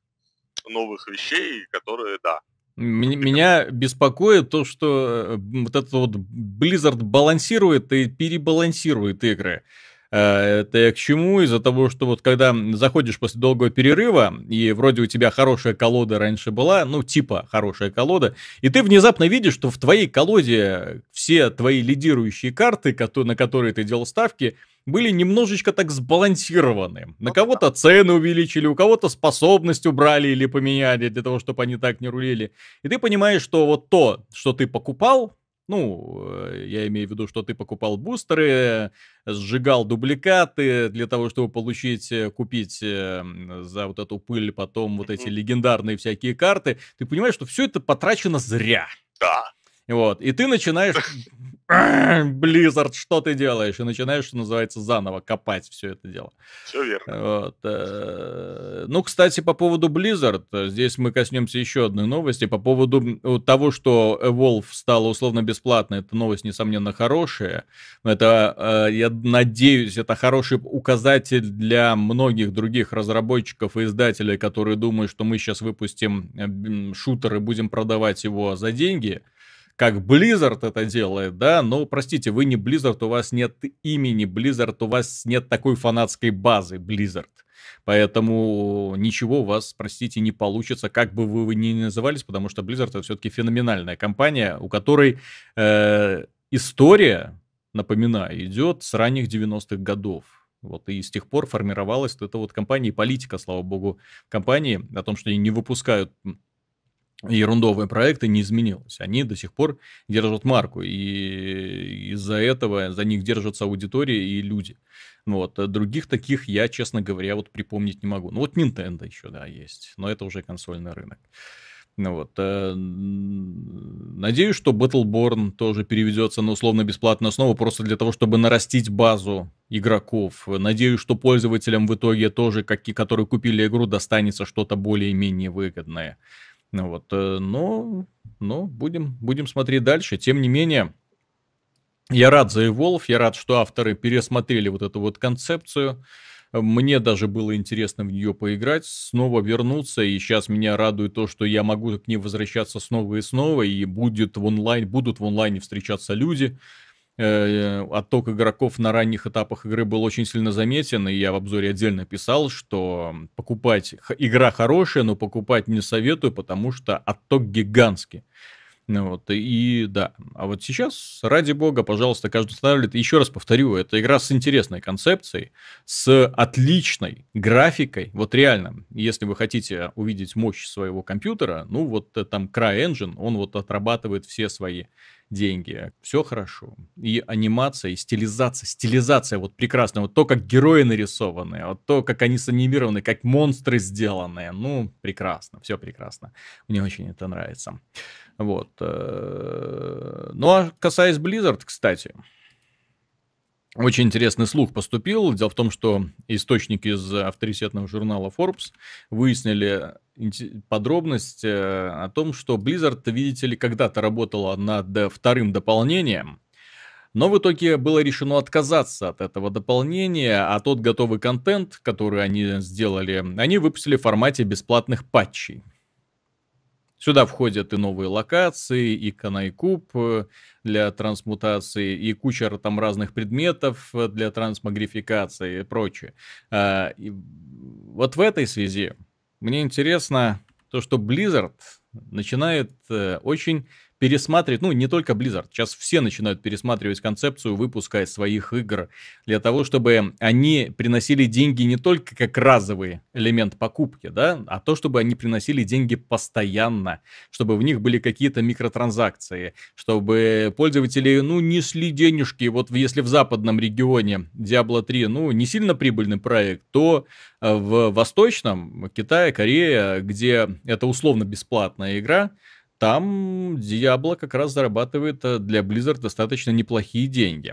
новых вещей, которые, да, меня беспокоит то, что э, вот этот вот Blizzard балансирует и перебалансирует игры. Э, это я к чему? Из-за того, что вот когда заходишь после долгого перерыва, и вроде у тебя хорошая колода раньше была, ну, типа хорошая колода, и ты внезапно видишь, что в твоей колоде все твои лидирующие карты, на которые ты делал ставки, были немножечко так сбалансированы. На кого-то цены увеличили, у кого-то способность убрали или поменяли для того, чтобы они так не рулили. И ты понимаешь, что вот то, что ты покупал, ну, э, я имею в виду, что ты покупал бустеры, э, сжигал дубликаты для того, чтобы получить, э, купить за вот эту пыль потом вот эти легендарные всякие карты. Ты понимаешь, что все это потрачено зря. Да. Вот, и ты начинаешь Blizzard, что ты делаешь? И начинаешь, что называется, заново копать все это дело. Все верно. Вот. Э, ну, кстати, по поводу Blizzard, здесь мы коснемся еще одной новости. По поводу того, что Evolve стала условно бесплатной. эта новость, несомненно, хорошая. Это, э, я надеюсь, это хороший указатель для многих других разработчиков и издателей, которые думают, что мы сейчас выпустим э, шутер и будем продавать его за деньги как Blizzard это делает, да, но, простите, вы не Blizzard, у вас нет имени Blizzard, у вас нет такой фанатской базы Blizzard. Поэтому ничего у вас, простите, не получится, как бы вы вы ни назывались, потому что Blizzard это все-таки феноменальная компания, у которой э, история, напоминаю, идет с ранних 90-х годов. Вот, и с тех пор формировалась вот эта вот компания и политика, слава богу, компании о том, что они не выпускают ерундовые проекты не изменилось. Они до сих пор держат марку, и из-за этого за них держатся аудитория и люди. Ну вот. Э, других таких я, честно говоря, вот припомнить не могу. Ну, вот Nintendo еще, да, есть, но это уже консольный рынок. Ну вот. Э, надеюсь, что Battleborn тоже переведется на условно-бесплатную основу, просто для того, чтобы нарастить базу игроков. Надеюсь, что пользователям в итоге тоже, как, которые купили игру, достанется что-то более-менее выгодное. Ну вот, но, э, но ну, ну, будем, будем смотреть дальше. Тем не менее, я рад за Evolve, я рад, что авторы пересмотрели вот эту вот концепцию. Мне даже было интересно в нее поиграть, снова вернуться, и сейчас меня радует то, что я могу к ней возвращаться снова и снова, и будет в онлайн, будут в онлайне встречаться люди, Э, э, отток игроков на ранних этапах игры был очень сильно заметен, и я в обзоре отдельно писал, что покупать игра хорошая, но покупать не советую, потому что отток гигантский. Ну вот, и да. А вот сейчас, ради бога, пожалуйста, каждый устанавливает. Еще раз повторю, это игра с интересной концепцией, с отличной графикой. Вот реально, если вы хотите увидеть мощь своего компьютера, ну вот э, там CryEngine, он вот отрабатывает все свои деньги. Все хорошо. И анимация, и стилизация. Стилизация вот прекрасная. Вот то, как герои нарисованы, вот то, как они санимированы, как монстры сделаны. Ну, прекрасно, все прекрасно. Мне очень это нравится. Вот. Э, ну, а касаясь Blizzard, кстати, очень интересный слух поступил. Дело в том, что источники из авторитетного журнала Forbes выяснили подробность э, о том, что Blizzard, видите ли, когда-то работала над вторым дополнением, но в итоге было решено отказаться от этого дополнения, а тот готовый контент, который они сделали, они выпустили в формате бесплатных патчей. Сюда входят и новые локации, и канайкуб э, для трансмутации, и куча там разных предметов э, для трансмагрификации и прочее. А, и вот в этой связи мне интересно то, что Blizzard начинает э, очень пересматривать, ну, не только Blizzard, сейчас все начинают пересматривать концепцию выпуска своих игр для того, чтобы они приносили деньги не только как разовый элемент покупки, да, а то, чтобы они приносили деньги постоянно, чтобы в них были какие-то микротранзакции, чтобы пользователи, ну, несли денежки, вот если в западном регионе Diablo 3, ну, не сильно прибыльный проект, то э, в восточном, Китае, Корея, где это условно бесплатная игра, там Diablo как раз зарабатывает э, для Blizzard достаточно неплохие деньги.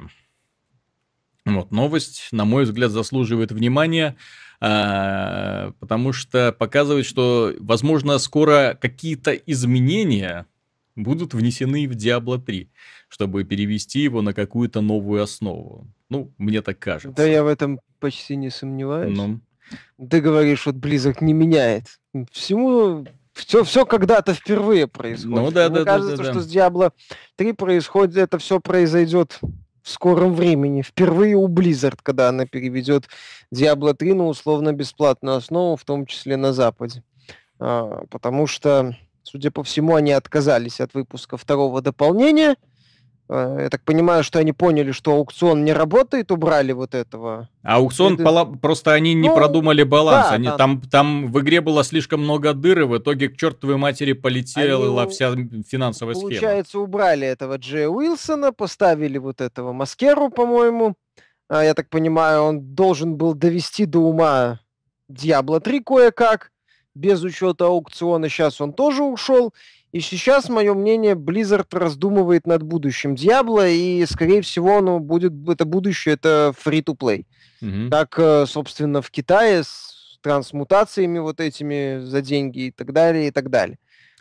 Вот, новость, на мой взгляд, заслуживает внимания, а, потому что показывает, что, возможно, скоро какие-то изменения будут внесены в Diablo 3, чтобы перевести его на какую-то новую основу. Ну, мне так кажется. Да, я в этом почти не сомневаюсь. Но... Ну. Ты говоришь, вот Blizzard не меняет. Всему все, все когда-то впервые происходит. Ну, да, Мне да, кажется, да, да, что да. с Diablo 3 происходит, это все произойдет в скором времени. Впервые у Blizzard, когда она переведет Diablo 3 на условно-бесплатную основу, в том числе на Западе. А, потому что, судя по всему, они отказались от выпуска второго дополнения – а, я так понимаю, что они поняли, что аукцион не работает, убрали вот этого. А аукцион пола... просто они не ну, продумали баланс. Да, они да. Там, там в игре было слишком много дыры, в итоге к чертовой матери полетела они, вся финансовая получается, схема. Получается, убрали этого Джея Уилсона, поставили вот этого Маскеру, по-моему. А, я так понимаю, он должен был довести до ума Diablo 3 кое-как, без учета аукциона. Сейчас он тоже ушел. И сейчас, мое мнение, Blizzard раздумывает над будущим Диабло, и, скорее всего, оно будет, это будущее, это free-to-play. Mm-hmm. Как, э, собственно, в Китае с трансмутациями вот этими за деньги и так далее, и так далее.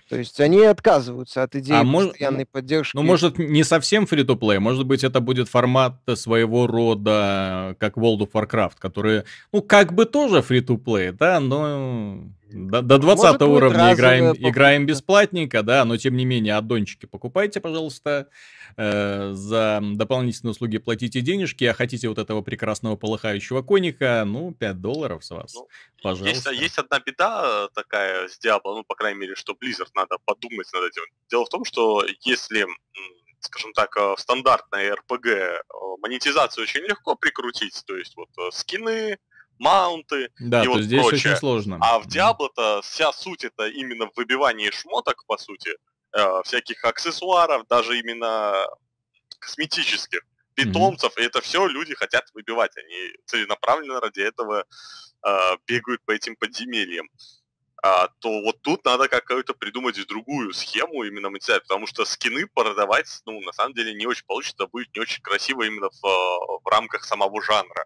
То есть они отказываются от идеи а постоянной мож... Ну, поддержки. Ну, может, не совсем фри-то-плей, может быть, это будет формат своего рода, как World of Warcraft, который, ну, как бы тоже фри-то-плей, да, но до, до 20 может, уровня играем, играем бесплатненько, да, но тем не менее, аддончики покупайте, пожалуйста. Э, за дополнительные услуги платите денежки, а хотите вот этого прекрасного полыхающего коника, ну, 5 долларов с вас. Ну, Пожалуйста. Есть, есть одна беда э, такая с Diablo, ну, по крайней мере, что Blizzard надо подумать над этим. Дело в том, что если скажем так, э, в стандартной RPG монетизацию очень легко прикрутить, то есть вот скины, маунты да, и вот здесь прочее. Очень сложно. А в Diablo-то вся суть это именно в выбивании шмоток, по сути. Э, всяких аксессуаров, даже именно косметических питомцев, mm-hmm. и это все люди хотят выбивать. Они целенаправленно ради этого э, бегают по этим подземельям. А, то вот тут надо какую-то придумать другую схему именно монетизации, потому что скины продавать, ну, на самом деле, не очень получится, будет не очень красиво именно в, в рамках самого жанра.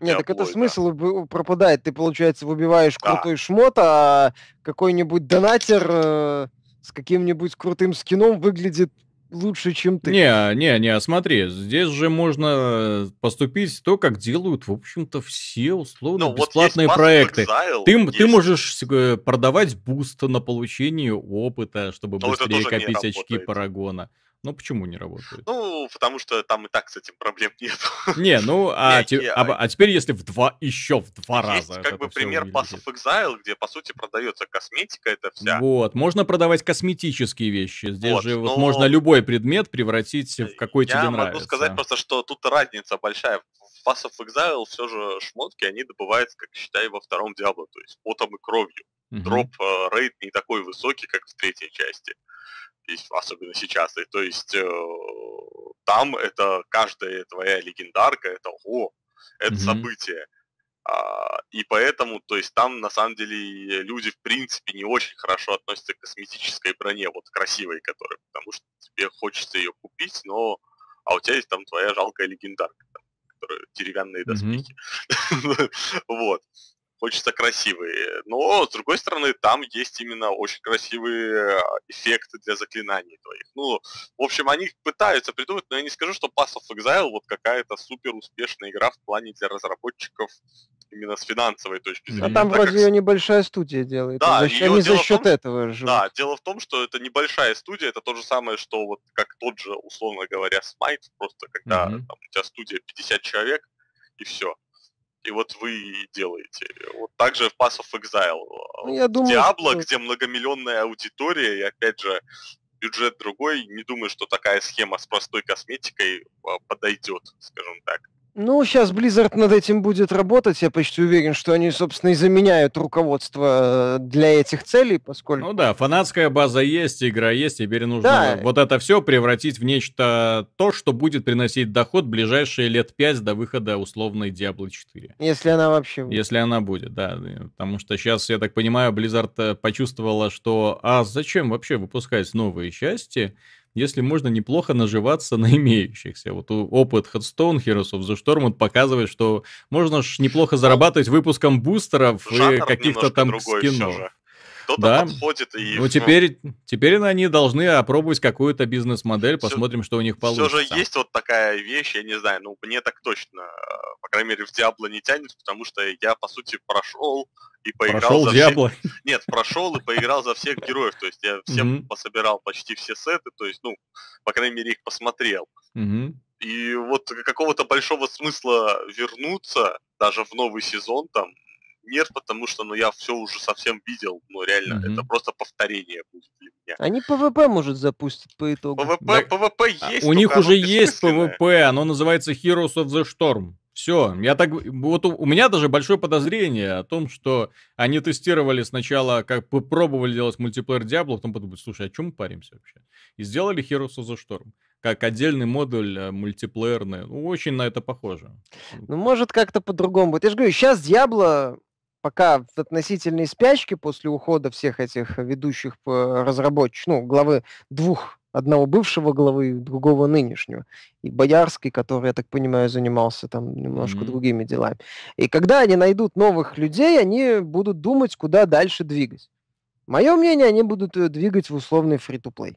Нет, так это смысл да. Э, пропадает. Ты, получается, выбиваешь да. крутой шмот, а какой-нибудь донатер э, с каким-нибудь крутым скином выглядит лучше, чем ты. Не, не, не, а смотри, здесь же можно э, поступить то, как делают, в общем-то, все условно Но ну, бесплатные вот проекты. Exile, ты, есть. ты можешь э, продавать буст на получение опыта, чтобы Но быстрее копить очки работает. парагона. Ну почему не работает? Ну, потому что там и так с этим проблем нет. Не, ну а, не, те, не, а, а, а теперь если в два, еще в два есть раза. как бы пример Pass of Exile, где по сути продается косметика, это вся. Вот, можно продавать косметические вещи. Здесь вот, же вот ну, можно любой предмет превратить в какой тебе нравится. Я могу сказать просто, что тут разница большая. В Pass of Exile все же шмотки, они добываются, как считай, во втором Диабло, то есть потом и кровью. Угу. Дроп э, рейд не такой высокий, как в третьей части здесь, особенно сейчас. И, то есть э, там это каждая твоя легендарка, это о, это mm-hmm. событие. А, и поэтому, то есть там на самом деле люди в принципе не очень хорошо относятся к косметической броне, вот красивой которой, потому что тебе хочется ее купить, но а у тебя есть там твоя жалкая легендарка, которая деревянные доспехи. вот хочется красивые. Но, с другой стороны, там есть именно очень красивые а, эффекты для заклинаний твоих. Ну, в общем, они пытаются придумать, но я не скажу, что Pass of Exile вот какая-то супер успешная игра в плане для разработчиков именно с финансовой точки зрения. А там вроде как... ее небольшая студия делает. Да, за... они за счет том, этого живут. Да, дело в том, что это небольшая студия, это то же самое, что вот как тот же, условно говоря, Smite, просто когда mm-hmm. там, у тебя студия 50 человек, и все и вот вы делаете. Вот так же в Pass of Exile. А, ну, я думаю, Diablo, что... где многомиллионная аудитория, и опять же, бюджет другой, не думаю, что такая схема с простой косметикой а, подойдет, скажем так. Ну, сейчас Blizzard над этим будет работать. Я почти уверен, что они, собственно, и заменяют руководство э, для этих целей, поскольку... Ну да, фанатская база есть, игра есть. Теперь нужно да. вот это все превратить в нечто то, что будет приносить доход ближайшие лет пять до выхода условной Diablo 4. Если она вообще будет. Если она будет, да. Потому что сейчас, я так понимаю, Blizzard э, почувствовала, что... А зачем вообще выпускать новые части? если можно неплохо наживаться на имеющихся. Вот опыт Headstone Heroes of the Storm показывает, что можно ж неплохо зарабатывать выпуском бустеров Жанр и каких-то там скинов. Все же кто-то да. подходит и... Ну, теперь, теперь они должны опробовать какую-то бизнес-модель, посмотрим, все, что у них получится. Все же есть вот такая вещь, я не знаю, ну, мне так точно, э, по крайней мере, в Диабло не тянет, потому что я, по сути, прошел и поиграл прошел за Диабло. Все... Нет, прошел и поиграл за всех героев, то есть я всем пособирал почти все сеты, то есть, ну, по крайней мере, их посмотрел. И вот какого-то большого смысла вернуться даже в новый сезон там нет, потому что ну, я все уже совсем видел, но реально, mm-hmm. это просто повторение будет для меня. Они ПВП, может, запустят по итогу. ПВП, да. ПВП а, есть. У них уже есть ПВП, оно называется Heroes of the Storm. Все, я так, вот у, у меня даже большое подозрение о том, что они тестировали сначала, как попробовали делать мультиплеер Diablo, потом подумали, слушай, о чем мы паримся вообще? И сделали Heroes of the Storm как отдельный модуль э, мультиплеерный. Ну, очень на это похоже. Ну, может, как-то по-другому будет. Я же говорю, сейчас Diablo пока в относительной спячке после ухода всех этих ведущих разработчиков, ну, главы двух, одного бывшего главы, другого нынешнего, и Боярский, который, я так понимаю, занимался там немножко mm-hmm. другими делами. И когда они найдут новых людей, они будут думать, куда дальше двигать. Мое мнение, они будут ее э, двигать в условный фри-то-плей.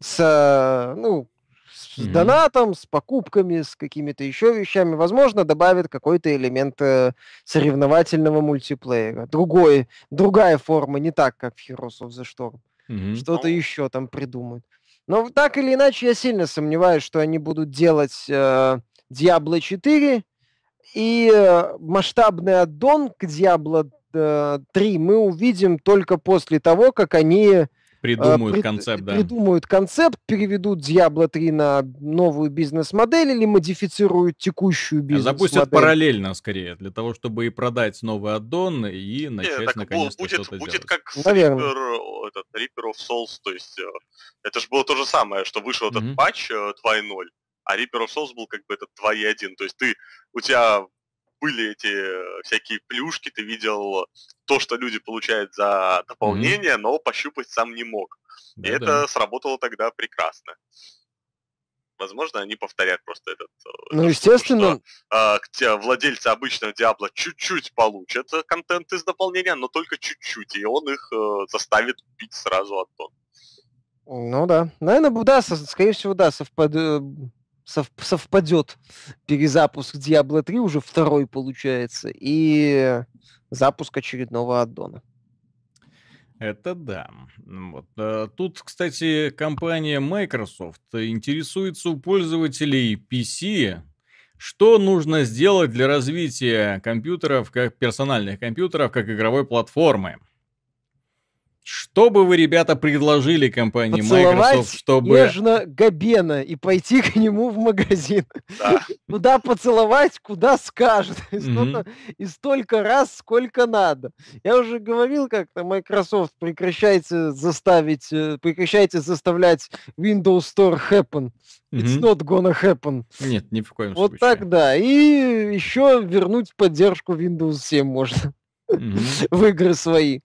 С, э, ну, с mm-hmm. донатом, с покупками, с какими-то еще вещами. Возможно, добавит какой-то элемент э, соревновательного мультиплеера. Другой, другая форма, не так, как в Heroes of the Storm. Mm-hmm. Что-то ну. еще там придумают. Но так или иначе, я сильно сомневаюсь, что они будут делать э, Diablo 4 и э, масштабный аддон к Diablo 3 э, мы увидим только после того, как они Придумают э, концепт, да. Придумают концепт, переведут Diablo 3 на новую бизнес-модель или модифицируют текущую бизнес-модель. Запустят параллельно, скорее, для того, чтобы и продать новый аддон и начать, Нет, так наконец-то будет, что-то будет делать. как с Reaper, этот, Reaper of Souls, то есть э, это же было то же самое, что вышел mm-hmm. этот патч 2.0, э, а Reaper of Souls был как бы этот 2.1, то есть ты, у тебя были эти э, всякие плюшки, ты видел э, то, что люди получают за дополнение, mm-hmm. но пощупать сам не мог. Да, И это сработало тогда прекрасно. Возможно, они повторят просто этот... Э, ну, естественно... Что, э, владельцы обычного Диабла чуть-чуть получат контент из дополнения, но только чуть-чуть, и он их э, заставит пить сразу оттон. Ну да. Наверное, да, скорее всего, да, совпад сов, совпадет перезапуск Diablo 3, уже второй получается, и запуск очередного аддона. Это да. Вот. Э, тут, кстати, компания Microsoft интересуется у пользователей PC, что нужно сделать для развития компьютеров, как персональных компьютеров, как игровой платформы. Что бы вы, ребята, предложили компании Поцеловать Microsoft, чтобы... нежно Габена и пойти к нему в магазин. туда поцеловать, куда скажет. И, столько раз, сколько надо. Я уже говорил как-то, Microsoft, прекращайте заставить, э, прекращайте заставлять Windows Store happen. It's not gonna happen. Нет, ни в коем случае. Вот так, да. И еще вернуть поддержку Windows 7 можно mm в игры свои.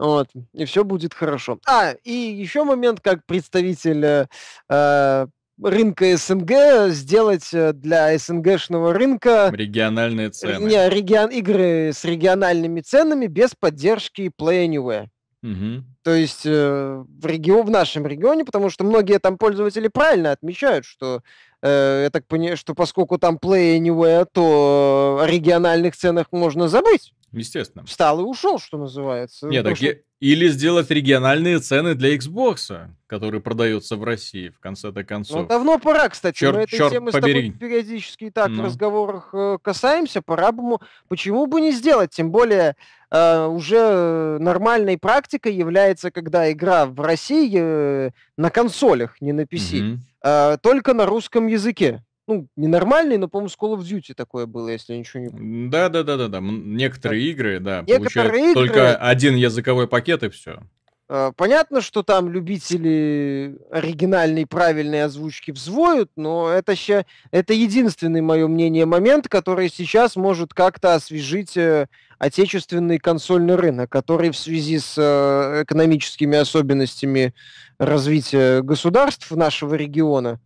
Вот, и все будет хорошо. А, и еще момент, как представитель э, э рынка СНГ сделать э, для СНГшного рынка региональные цены. Не, регион, игры с региональными ценами без поддержки Play Anywhere. Угу. То есть э, в, регион, в нашем регионе, потому что многие там пользователи правильно отмечают, что Э, я так понимаю, что поскольку там play anywhere, то э, о региональных ценах можно забыть. Естественно. Встал и ушел, что называется. Нет, так что... Я... Или сделать региональные цены для Xbox, который продается в России, в конце-то концов. Ну, давно пора, кстати. Черт, Мы этой черт темы побери. с тобой периодически и так ну. в разговорах э, касаемся. Пора бы... Почему бы не сделать? Тем более, а, уже э, нормальной практикой является, когда игра в России э, на консолях, не на PC, mm-hmm. э, только на русском языке ну, ненормальный, но, по-моему, с Call of Duty такое было, если я ничего не Да, да, да, да, да. Некоторые так. игры, да, Некоторые получают игры... только один языковой пакет и все. А, понятно, что там любители оригинальной правильной озвучки взвоют, но это, ща, это единственный, мое мнение, момент, который сейчас может как-то освежить э, отечественный консольный рынок, который в связи с э, экономическими особенностями развития государств нашего региона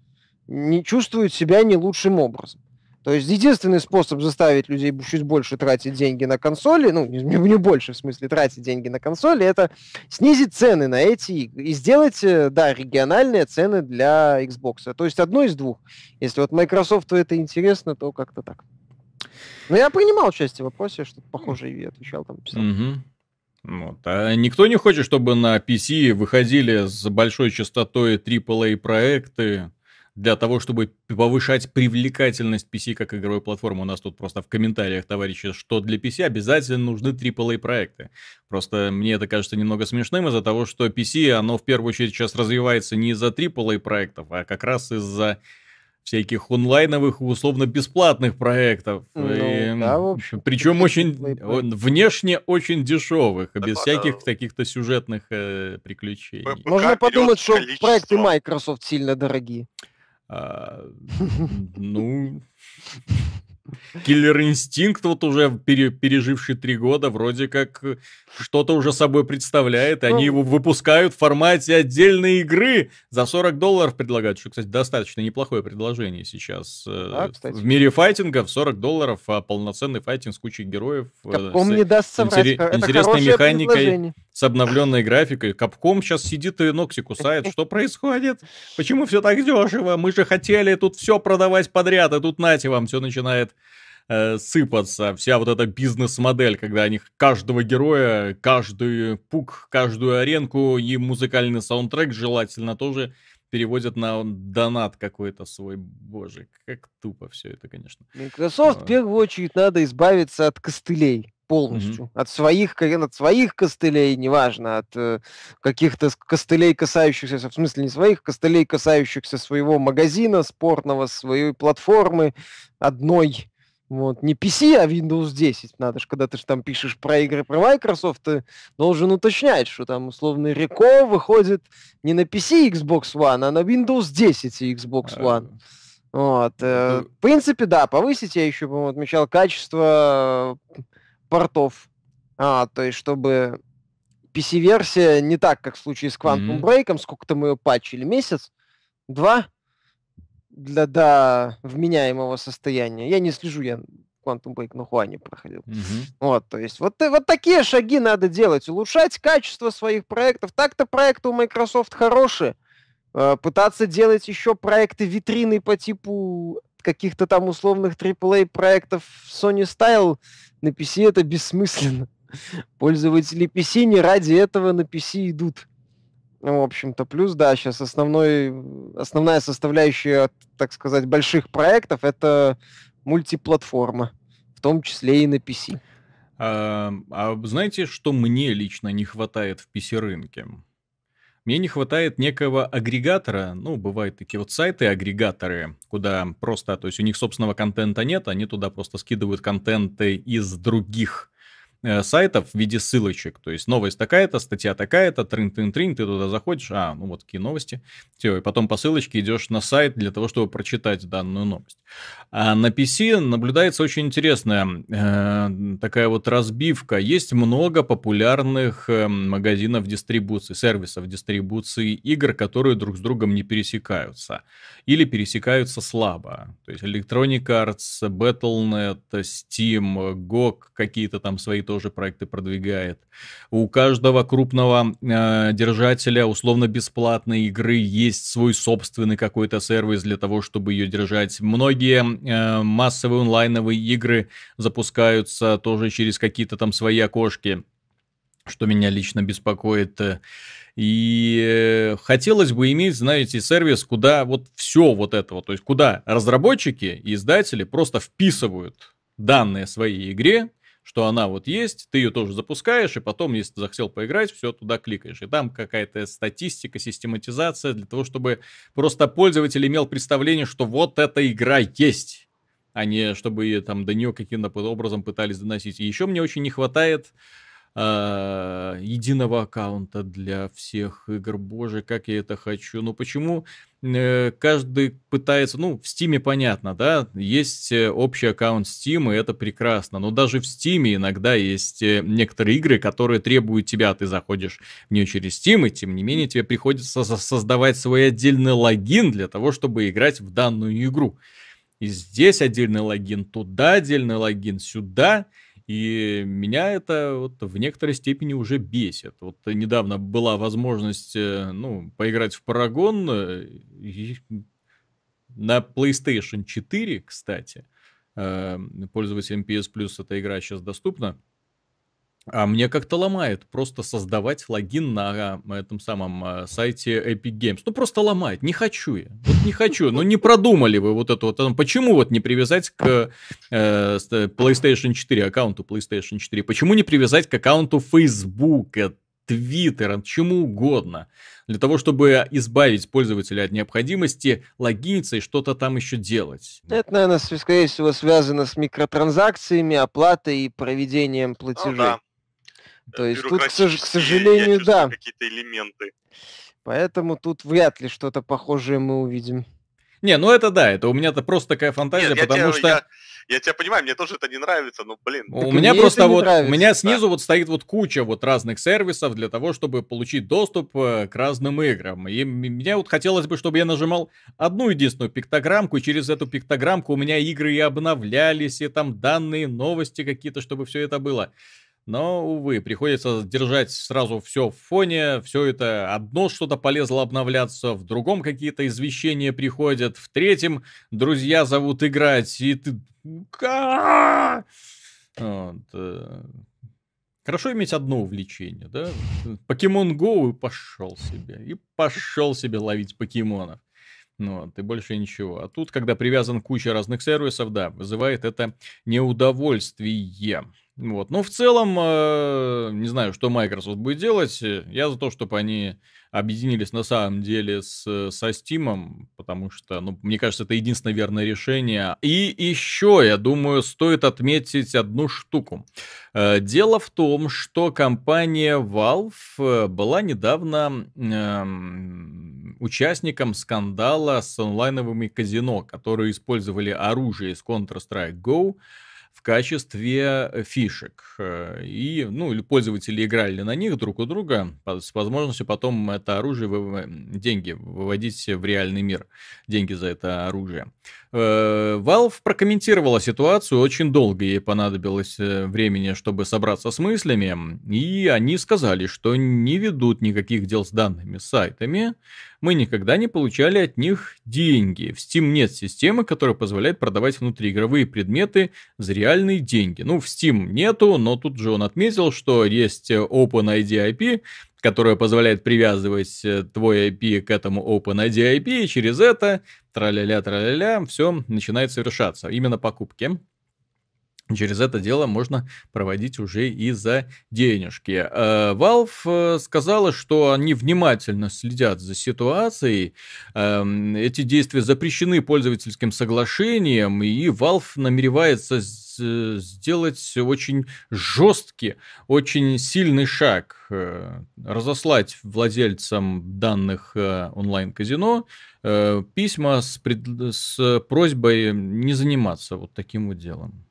не чувствует себя не лучшим образом. То есть единственный способ заставить людей чуть больше тратить деньги на консоли, ну, не, не больше, в смысле, тратить деньги на консоли, это снизить цены на эти игры и сделать, э, да, региональные цены для Xbox. То есть одно из двух. Если вот Microsoft это интересно, то как-то так. Ну, я принимал участие в вопросе, что-то похожее и отвечал там, писал. Угу. Вот. А никто не хочет, чтобы на PC выходили с большой частотой AAA проекты для того, чтобы повышать привлекательность PC как игровой платформы. У нас тут просто в комментариях, товарищи, что для PC обязательно нужны AAA проекты. Просто мне это кажется немного смешным из-за того, что PC, оно в первую очередь сейчас развивается не из-за AAA проектов, а как раз из-за всяких онлайновых условно-бесплатных проектов. Ну, и, да, в общем, причем очень внешне очень дешевых, так без да, всяких каких то сюжетных э, приключений. ППК Можно подумать, что количество. проекты Microsoft сильно дорогие. А, ну, Киллер Инстинкт, вот уже пере, переживший три года, вроде как что-то уже собой представляет. И ну, они его выпускают в формате отдельной игры за 40 долларов предлагают. Что, кстати, достаточно неплохое предложение сейчас. Э, да, В мире файтингов 40 долларов, а полноценный файтинг с кучей героев. Э, Капком с не даст соврать. интересной механикой, с обновленной графикой. Капком сейчас сидит и ногти кусает. Что происходит? Почему все так дешево? Мы же хотели тут все продавать подряд, а тут нате вам все начинает Э, сыпаться. Вся вот эта бизнес-модель, когда они каждого героя, каждый пук, каждую аренку и музыкальный саундтрек желательно тоже переводят на донат какой-то свой. Боже, как тупо все это, конечно. Microsoft Но... в а. первую очередь надо избавиться от костылей полностью. Mm-hmm. От своих, от своих костылей, неважно, от э, каких-то костылей, касающихся, в смысле не своих, костылей, касающихся своего магазина спорного, своей платформы, одной. Вот. Не PC, а Windows 10. Надо же, когда ты же там пишешь про игры про Microsoft, ты должен уточнять, что там условный Реко выходит не на PC Xbox One, а на Windows 10 и Xbox э. One. Mm-hmm. Вот. Э, mm-hmm. В принципе, да, повысить я еще, по-моему, отмечал качество портов. А, то есть, чтобы PC-версия не так, как в случае с Quantum mm-hmm. Break, сколько там ее патчили, месяц, два, для до вменяемого состояния. Я не слежу, я Quantum Break на Хуане проходил. Mm-hmm. Вот, то есть, вот, э, вот такие шаги надо делать, улучшать качество своих проектов. Так-то проекты у Microsoft хорошие. Э, пытаться делать еще проекты витрины по типу каких-то там условных AAA проектов Sony Style на PC это бессмысленно. Пользователи PC не ради этого на PC идут. Ну, в общем-то, плюс, да, сейчас основной, основная составляющая, так сказать, больших проектов — это мультиплатформа, в том числе и на PC. А, а знаете, что мне лично не хватает в PC-рынке? Мне не хватает некого агрегатора. Ну, бывают такие вот сайты-агрегаторы, куда просто, то есть у них собственного контента нет, они туда просто скидывают контенты из других Э, сайтов в виде ссылочек. То есть новость такая-то, статья такая-то, трин-трин-трин, ты туда заходишь, а, ну вот такие новости. Все, и потом по ссылочке идешь на сайт для того, чтобы прочитать данную новость. А на PC наблюдается очень интересная э, такая вот разбивка. Есть много популярных э, магазинов дистрибуции, сервисов дистрибуции игр, которые друг с другом не пересекаются. Или пересекаются слабо. То есть Electronic Arts, Battle.net, Steam, GOG, какие-то там свои тоже тоже проекты продвигает. У каждого крупного э, держателя условно-бесплатной игры есть свой собственный какой-то сервис для того, чтобы ее держать. Многие э, массовые онлайновые игры запускаются тоже через какие-то там свои окошки, что меня лично беспокоит. И э, хотелось бы иметь, знаете, сервис, куда вот все вот этого, то есть куда разработчики и издатели просто вписывают данные своей игре, что она вот есть, ты ее тоже запускаешь, и потом, если ты захотел поиграть, все туда кликаешь. И там какая-то статистика, систематизация для того, чтобы просто пользователь имел представление, что вот эта игра есть а не чтобы там до нее каким-то образом пытались доносить. И еще мне очень не хватает э, единого аккаунта для всех игр. Боже, как я это хочу. Ну почему э, каждый пытается, ну в Стиме понятно, да, есть э, общий аккаунт Steam, и это прекрасно. Но даже в Стиме иногда есть э, некоторые игры, которые требуют тебя, а ты заходишь в нее через Steam, и тем не менее тебе приходится создавать свой отдельный логин для того, чтобы играть в данную игру. И здесь отдельный логин, туда отдельный логин, сюда. И меня это вот в некоторой степени уже бесит. Вот недавно была возможность, э, ну, поиграть в Парагон э, на PlayStation 4, кстати. Э, пользователям PS Plus эта игра сейчас доступна. А мне как-то ломает просто создавать логин на а, этом самом а, сайте Epic Games. Ну, просто ломает. Не хочу я. Вот не хочу. Ну, не продумали вы вот это вот. А почему вот не привязать к э, э PlayStation 4, аккаунту PlayStation 4? Почему не привязать к аккаунту Facebook, э, Twitter, чему угодно. Для того, чтобы избавить пользователя от необходимости логиниться и что-то там еще делать. Это, наверное, скорее всего, связано с микротранзакциями, оплатой и проведением платежей. Ну, да. То есть тут, к сожалению, да. Какие-то элементы. Поэтому тут вряд ли что-то похожее мы увидим. Не, ну это да, это у меня-то просто такая фантазия, Нет, потому тебя, что... Я, я тебя понимаю, мне тоже это не нравится, но, блин. у меня просто вот, нравится, у меня снизу да. вот стоит вот куча вот разных сервисов для того, чтобы получить доступ э, к разным играм. И мне вот хотелось бы, чтобы я нажимал одну единственную пиктограммку, и через эту пиктограммку у меня игры и обновлялись, и там данные, новости какие-то, чтобы все это было. Но, увы, приходится держать сразу все в фоне, все это одно что-то полезло обновляться, в другом какие-то извещения приходят, в третьем друзья зовут играть, и ты... «Ну вот. Э, хорошо иметь одно увлечение, да? Покемон Go и пошел себе. И пошел себе ловить покемонов. Ну, ты больше ничего. А тут, когда привязан куча разных сервисов, да, вызывает это неудовольствие. Вот. Но ну, в целом, э, не знаю, что Microsoft будет делать. Э, я за то, чтобы они объединились на самом деле с, э, со Steam, потому что, ну, мне кажется, это единственное верное решение. И еще, я думаю, стоит отметить одну штуку. Э, дело в том, что компания Valve э, была недавно э, участником скандала с онлайновыми казино, которые использовали оружие из Counter-Strike GO качестве э, фишек. Э, и, ну, или пользователи играли на них друг у друга с возможностью потом это оружие, деньги выводить в реальный мир. Деньги за это оружие. Э, Valve прокомментировала ситуацию, очень долго ей понадобилось времени, чтобы собраться с мыслями, и они сказали, что не ведут никаких дел с данными сайтами, мы никогда не получали от них деньги. В Steam нет системы, которая позволяет продавать внутриигровые предметы за реальные деньги. Ну, в Steam нету, но тут же он отметил, что есть OpenID IP, которая позволяет привязывать э, твой IP к этому OpenID IP, и через это траля-ля, траля-ля, все начинает совершаться, именно покупки. Через это дело можно проводить уже и за денежки. Э, Valve э, сказала, что они внимательно следят за ситуацией. Эм, эти действия запрещены пользовательским соглашением, и Valve намеревается э, сделать очень жесткий, очень сильный шаг. Разослать владельцам данных онлайн-казино письма с, пред... с просьбой не заниматься вот таким вот делом.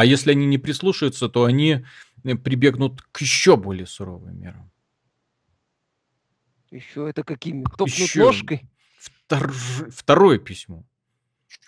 А если они не прислушаются, то они э, прибегнут к еще более суровым мерам. Еще это какими? Топнут еще... ложкой? Втор... Второе письмо.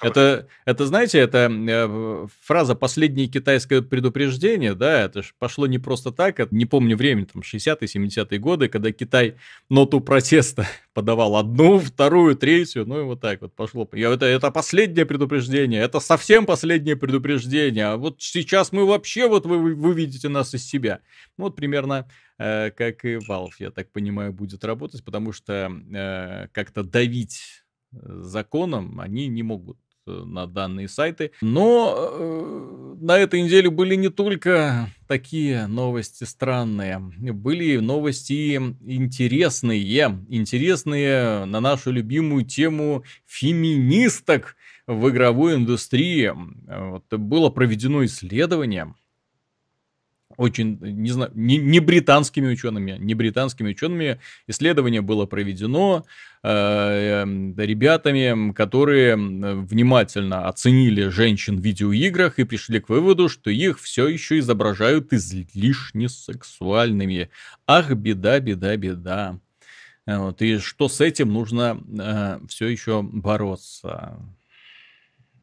Это, это, знаете, это э, фраза «последнее китайское предупреждение», да, это же пошло не просто так, это, не помню время, там, 60-е, 70-е годы, когда Китай ноту протеста подавал одну, вторую, третью, ну и вот так вот пошло. Я, это, это последнее предупреждение, это совсем последнее предупреждение, а вот сейчас мы вообще, вот вы видите нас из себя. Ну, вот примерно э, как и Valve, я так понимаю, будет работать, потому что э, как-то давить законом они не могут э, на данные сайты. Но э, на этой неделе были не только такие новости странные, были новости интересные, интересные на нашу любимую тему феминисток в игровой индустрии. Вот было проведено исследование, очень, э, не знаю, не, не британскими учеными, не британскими учеными. Исследование было проведено э, эм, ребятами, которые внимательно оценили женщин в видеоиграх и пришли к выводу, что их все еще изображают излишне сексуальными. Ах, беда, беда, беда. Э, вот, и что с этим нужно э, все еще бороться.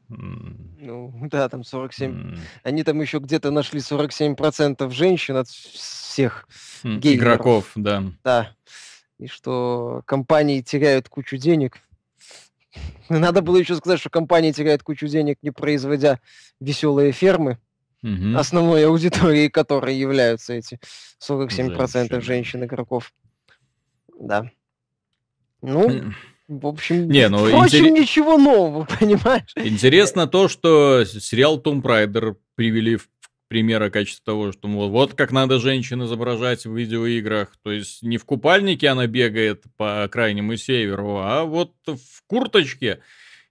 Ну, да, там 47. Mm. Они там еще где-то нашли 47% женщин от всех mm. геймеров. Игроков, да. Да. И что компании теряют кучу денег. Ну, надо было еще сказать, что компании теряют кучу денег, не производя веселые фермы, mm-hmm. основной аудиторией которой являются эти 47% женщин-игроков. Да. Ну, в общем, не, ну, впрочем, интерес... ничего нового, понимаешь? Интересно то, что сериал Tomb Raider привели в примера качества того, что мол, вот как надо женщин изображать в видеоиграх. То есть не в купальнике она бегает по крайнему северу, а вот в курточке.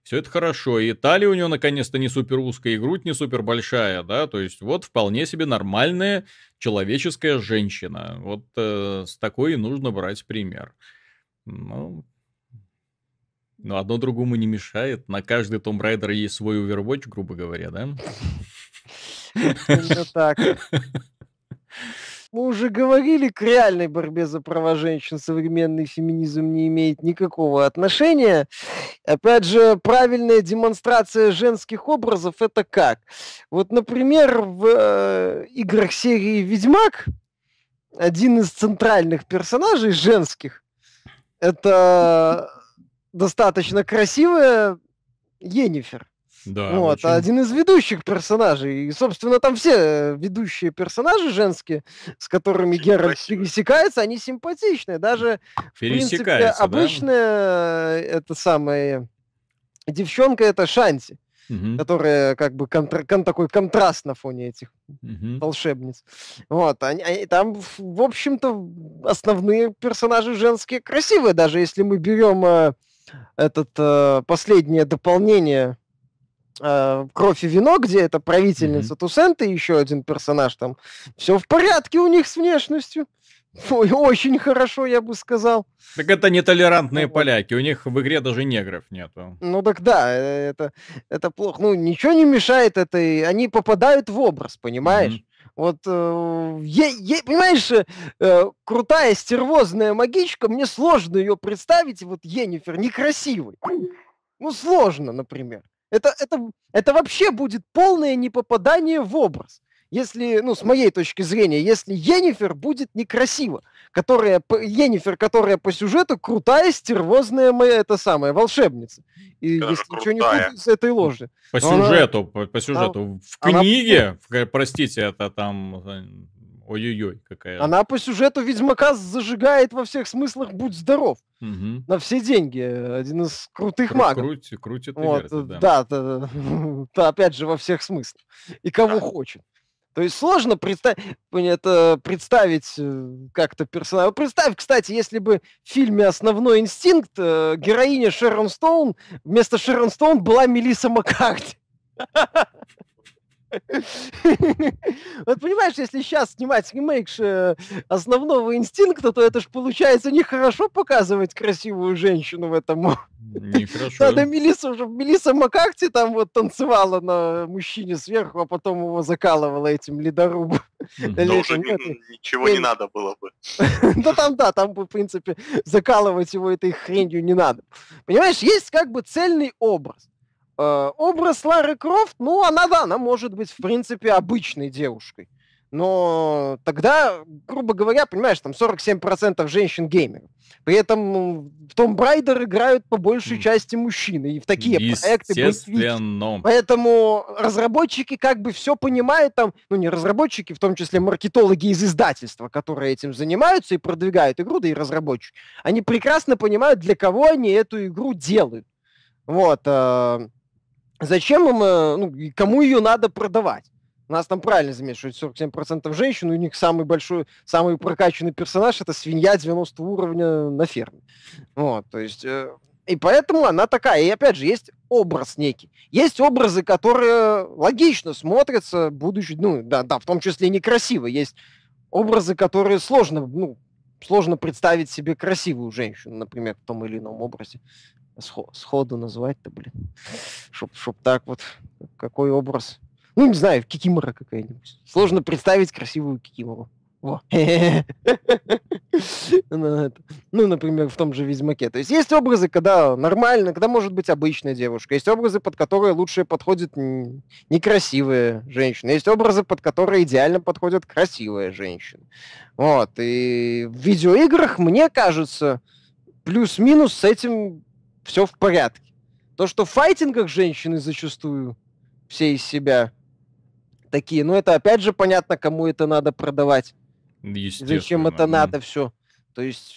Все это хорошо. И талия у нее наконец-то не супер узкая, и грудь не супер большая, да. То есть вот вполне себе нормальная человеческая женщина. Вот э, с такой и нужно брать пример. Ну, но одно другому не мешает. На каждый Tomb Raider есть свой Overwatch, грубо говоря, да? Именно так. Мы уже говорили, к реальной борьбе за права женщин современный феминизм не имеет никакого отношения. Опять же, правильная демонстрация женских образов – это как? Вот, например, в э, играх серии «Ведьмак» один из центральных персонажей женских – это достаточно красивая Енифер. Да, вот, очень... один из ведущих персонажей. И, собственно, там все э, ведущие персонажи женские, с которыми Геральт пересекается, они симпатичные. Даже, в принципе, обычная да? Э, это самая девчонка — это Шанти, угу. которая как бы контр... кон... такой контраст на фоне этих угу. волшебниц. Вот, они, они, там, в общем-то, основные персонажи женские красивые, даже если мы берем э, этот э, последнее дополнение э, кровь и вино, где это правительница mm-hmm. Тусента и еще один персонаж там. Все в порядке у них с внешностью. Ой, очень хорошо, я бы сказал. Так это нетолерантные ну, поляки, у них в игре даже негров нету. Ну так да, э, это, это плохо. Ну, ничего не мешает этой... Они попадают в образ, понимаешь? Mm-hmm. Вот, э, я, я, понимаешь, э, э, крутая стервозная магичка, мне сложно ее представить, вот Енифер некрасивый. Ну, сложно, например. Это, это, это вообще будет полное непопадание в образ если, ну, с моей точки зрения, если Енифер будет некрасиво, которая, Енифер, которая по сюжету крутая, стервозная моя, это самая, волшебница. И Даже если крутая. ничего не будет с этой ложи. По Но сюжету, она, по, по сюжету. Она, в книге, она... в, простите, это там Ой-ой-ой, какая. Она по сюжету Ведьмака зажигает во всех смыслах «Будь здоров». Угу. На все деньги. Один из крутых Кру- магов. Крутит, крутит вот, верит, да. Да, да, да, опять же, во всех смыслах. И кого да. хочет. То есть сложно представить, это представить э, как-то персонажа. Представь, кстати, если бы в фильме «Основной инстинкт» э, героиня Шерон Стоун вместо Шерон Стоун была Мелисса Маккарти. Вот понимаешь, если сейчас снимать ремейк э, основного инстинкта, то это же получается нехорошо показывать красивую женщину в этом. Нехорошо. Надо Мелисса, уже Мелисса Маккарти там вот танцевала на мужчине сверху, а потом его закалывала этим ледорубом. Да уже ничего не надо было бы. Да там, да, там, в принципе, закалывать его этой хренью не надо. Понимаешь, есть как бы цельный образ. Э, образ Лары Крофт, ну, она, да, она может быть, в принципе, обычной девушкой. Но тогда, грубо говоря, понимаешь, там 47% женщин-геймеров. При этом в Том Брайдер играют по большей части мужчины. И в такие проекты будет Поэтому разработчики как бы все понимают там, ну не разработчики, в том числе маркетологи из издательства, которые этим занимаются и продвигают игру, да и разработчики. Они прекрасно понимают, для кого они эту игру делают. Вот. Э- Зачем им, э, ну, кому ее надо продавать? У нас там правильно замешивают 47% женщин, у них самый большой, самый прокачанный персонаж это свинья 90 уровня на ферме. Вот, то есть, э, и поэтому она такая. И опять же, есть образ некий. Есть образы, которые логично смотрятся, будучи, ну, да, да, в том числе некрасиво. Есть образы, которые сложно, ну, сложно представить себе красивую женщину, например, в том или ином образе сходу назвать-то, блин. Чтоб, чтоб так вот, какой образ. Ну, не знаю, кикимора какая-нибудь. Сложно представить красивую кикимору. Во. Ну, ну, например, в том же «Ведьмаке». То есть есть образы, когда нормально, когда может быть обычная девушка. Есть образы, под которые лучше подходит некрасивая женщина. Есть образы, под которые идеально подходят красивая женщина. Вот. И в видеоиграх, мне кажется, плюс-минус с этим все в порядке. То, что в файтингах женщины зачастую все из себя такие, ну это опять же понятно, кому это надо продавать. Зачем это надо все. То есть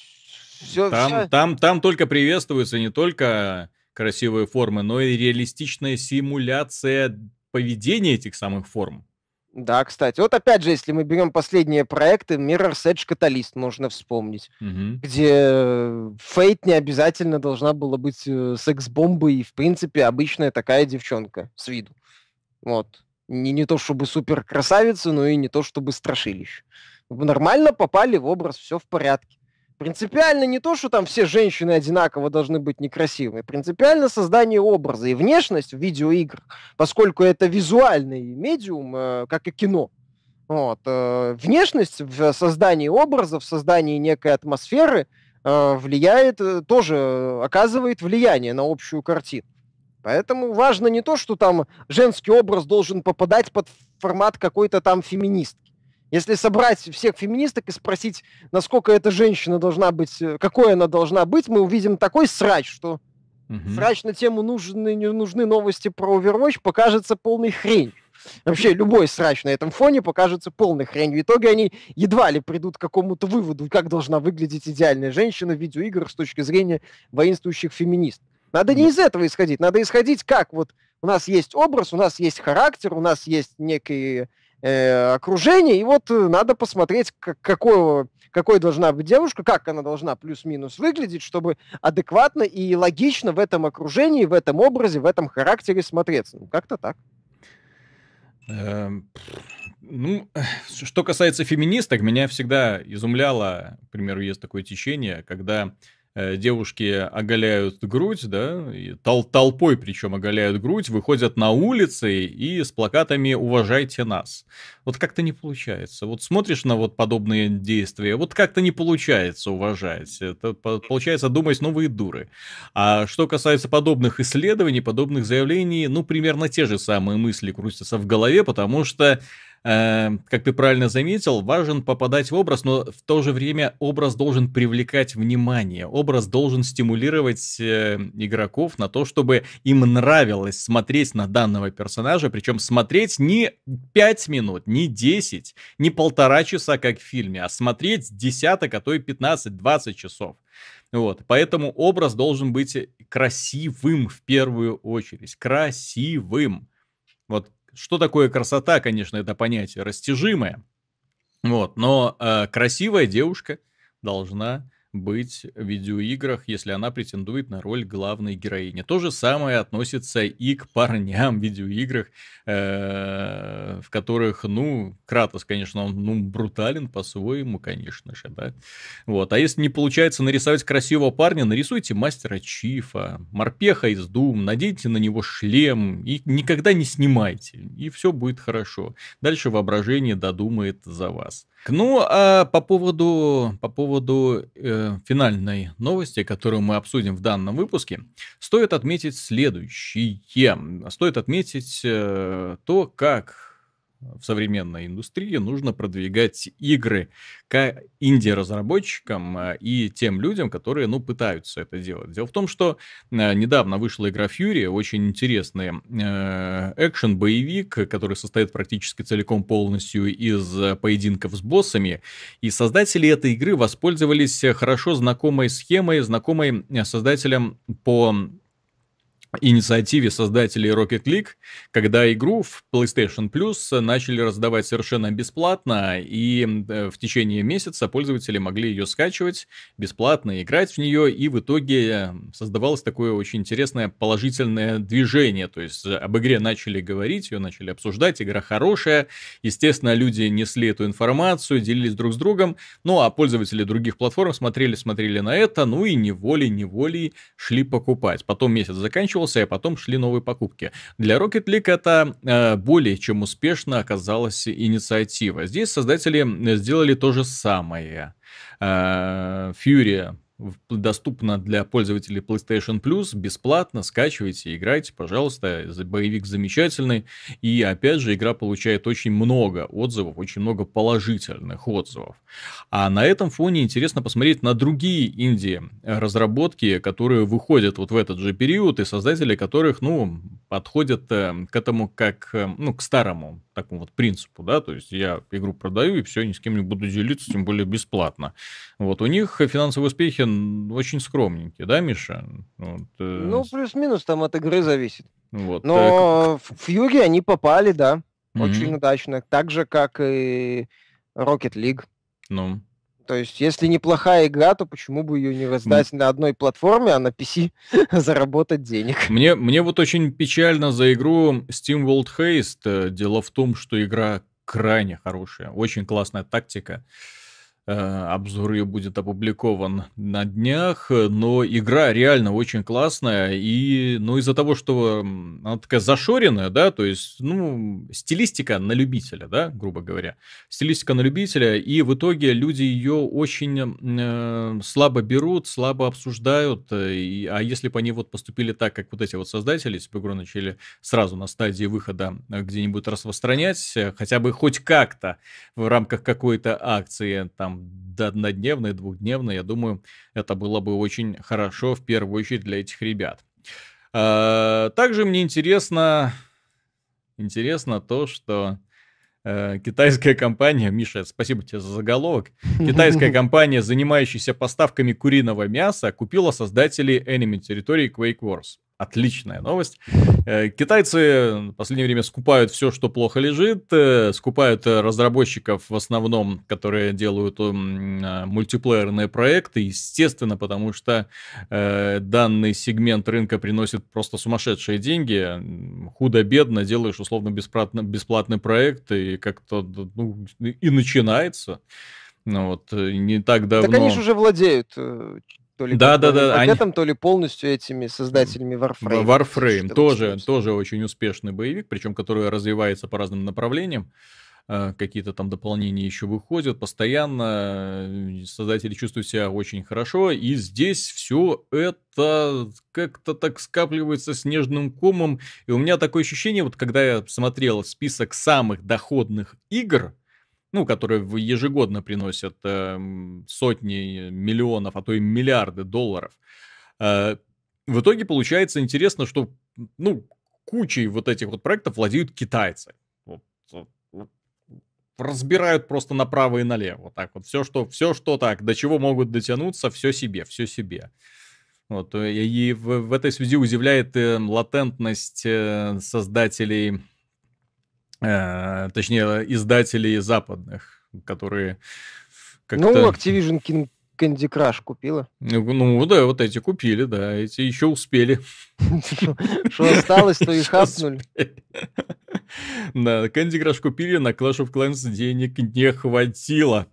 все, там, вся... там, там только приветствуются не только красивые формы, но и реалистичная симуляция поведения этих самых форм. Да, кстати. Вот опять же, если мы берем последние проекты, Mirror's Edge Catalyst можно вспомнить, угу. где Фейт э, не обязательно должна была быть э, секс-бомбой и, в принципе, обычная такая девчонка с виду. Вот. Не, не то чтобы супер красавица, но и не то чтобы страшилище. Нормально попали в образ, все в порядке. Принципиально не то, что там все женщины одинаково должны быть некрасивыми. Принципиально создание образа и внешность в видеоиграх, поскольку это визуальный медиум, э, как и кино. Вот. Э, внешность в создании образа, в создании некой атмосферы э, влияет, тоже оказывает влияние на общую картину. Поэтому важно не то, что там женский образ должен попадать под формат какой-то там феминист. Если собрать всех феминисток и спросить, насколько эта женщина должна быть, э, какой она должна быть, мы увидим такой срач, что угу. срач на тему нужны, не нужны новости про Overwatch покажется полной хрень. Вообще любой срач на этом фоне покажется полной хренью. В итоге они едва ли придут к какому-то выводу, как должна выглядеть идеальная женщина в видеоиграх с точки зрения воинствующих феминист. Надо не из этого исходить, надо исходить как вот у нас есть образ, у нас есть характер, у нас есть некие э, окружение, и вот э, надо посмотреть, как, какой, какой должна быть девушка, как она должна плюс-минус выглядеть, чтобы адекватно и логично в этом окружении, в этом образе, в этом характере смотреться. Ну, как-то так. Эм, ну, что касается феминисток, меня всегда изумляло, к примеру, есть такое течение, когда Э, девушки оголяют грудь, да, тол толпой причем оголяют грудь, выходят на улицы и с плакатами «Уважайте нас». Вот как-то не получается. Вот смотришь на вот подобные действия, вот как-то не получается уважать. Это получается думать новые ну дуры. А что касается подобных исследований, подобных заявлений, ну, примерно те же самые мысли крутятся в голове, потому что э, как ты правильно заметил, важен попадать в образ, но в то же время образ должен привлекать внимание, образ должен стимулировать э, игроков на то, чтобы им нравилось смотреть на данного персонажа, причем смотреть не 5 минут, не 10, не полтора часа, как в фильме, а смотреть десяток, а то и 15-20 часов. Вот, поэтому образ должен быть красивым в первую очередь, красивым. Вот что такое красота, конечно, это понятие растяжимое. Вот, но э, красивая девушка должна быть в видеоиграх, если она претендует на роль главной героини. То же самое относится и к парням в видеоиграх. Э, в которых, ну, Кратос, конечно, он ну, брутален по-своему, конечно же, да. Вот. А если не получается нарисовать красивого парня, нарисуйте мастера Чифа, морпеха из Дум, наденьте на него шлем и никогда не снимайте, и все будет хорошо. Дальше воображение додумает за вас. Ну, а по поводу, по поводу э, финальной новости, которую мы обсудим в данном выпуске, стоит отметить следующее. Стоит отметить э, то, как в современной индустрии нужно продвигать игры к инди-разработчикам а, и тем людям, которые, ну, пытаются это делать. Дело в том, что а, недавно вышла игра Fury, очень интересный а, экшен-боевик, который состоит практически целиком полностью из поединков с боссами. И создатели этой игры воспользовались хорошо знакомой схемой, знакомой создателям по инициативе создателей Rocket League, когда игру в PlayStation Plus начали раздавать совершенно бесплатно, и э, в течение месяца пользователи могли ее скачивать бесплатно, играть в нее, и в итоге э, создавалось такое очень интересное положительное движение, то есть э, об игре начали говорить, ее начали обсуждать, игра хорошая, естественно, люди несли эту информацию, делились друг с другом, ну а пользователи других платформ смотрели, смотрели на это, ну и неволей-неволей шли покупать. Потом месяц заканчивался, заканчивался, а потом шли новые покупки. Для Rocket League это э, более чем успешно оказалась инициатива. Здесь создатели э, сделали то же самое. Э, Fury доступно для пользователей PlayStation Plus, бесплатно, скачивайте, играйте, пожалуйста, боевик замечательный, и опять же, игра получает очень много отзывов, очень много положительных отзывов. А на этом фоне интересно посмотреть на другие инди-разработки, которые выходят вот в этот же период, и создатели которых, ну, подходят э, к этому как, э, ну, к старому такому вот принципу, да, то есть я игру продаю и все, ни с кем не буду делиться, тем более бесплатно. Вот у них финансовые успехи очень скромненькие, да, Миша? Вот, э... Ну, плюс-минус там от игры зависит. Вот, Но э... в Юге они попали, да, mm-hmm. очень удачно, так же, как и Rocket League. Ну. То есть, если неплохая игра, то почему бы ее не раздать на одной платформе, а на PC заработать денег? Мне, мне вот очень печально за игру Steam World Haste. Э, дело в том, что игра крайне хорошая, очень классная тактика. Uh, Э, обзор ее будет опубликован на днях, э, но игра реально очень классная, и, ну, из-за того, что она такая зашоренная, да, то есть, ну, стилистика на любителя, да, грубо говоря, стилистика на любителя, и в итоге люди ее очень э, слабо берут, слабо обсуждают, э, и, а если бы они вот поступили так, как вот эти вот создатели, если бы игру начали сразу на стадии выхода где-нибудь распространять, хотя бы хоть как-то в рамках какой-то акции, там, там до однодневной, двухдневной, я думаю, это было бы очень хорошо в первую очередь для этих ребят. А, также мне интересно, интересно то, что э, китайская компания, Миша, спасибо тебе за заголовок, китайская компания, занимающаяся поставками куриного мяса, купила создателей Enemy Territory Quake Wars отличная новость. Э, китайцы в последнее время скупают все, что плохо лежит, э, скупают э, разработчиков в основном, которые делают мультиплеерные проекты, естественно, потому что данный сегмент рынка приносит просто сумасшедшие деньги. Худо-бедно делаешь условно бесплатный бесплатный проект и как-то ну, и начинается. Ну, вот, не так давно... Так они же уже владеют то ли да, да, да, пакетом, они... то ли полностью этими создателями Warframe. Warframe тоже, тоже очень успешный боевик, причем который развивается по разным направлениям э, какие-то там дополнения еще выходят постоянно, создатели чувствуют себя очень хорошо, и здесь все это как-то так скапливается снежным комом, и у меня такое ощущение, вот когда я смотрел список самых доходных игр, ну, которые ежегодно приносят э, сотни миллионов, а то и миллиарды долларов. Э, в итоге получается интересно, что, ну, кучей вот этих вот проектов владеют китайцы. Вот, вот, Разбирают просто направо и налево. Вот так вот. Все что, все, что так, до чего могут дотянуться, все себе, все себе. Вот, э, и в, в этой связи удивляет э, латентность э, создателей Э, точнее, издателей западных, которые как-то... Ну, Activision King Candy Crush купила. Ну, ну, да, вот эти купили, да, эти еще успели. Что осталось, то и хапнули. Да, Candy Crush купили, на Clash of Clans денег не хватило.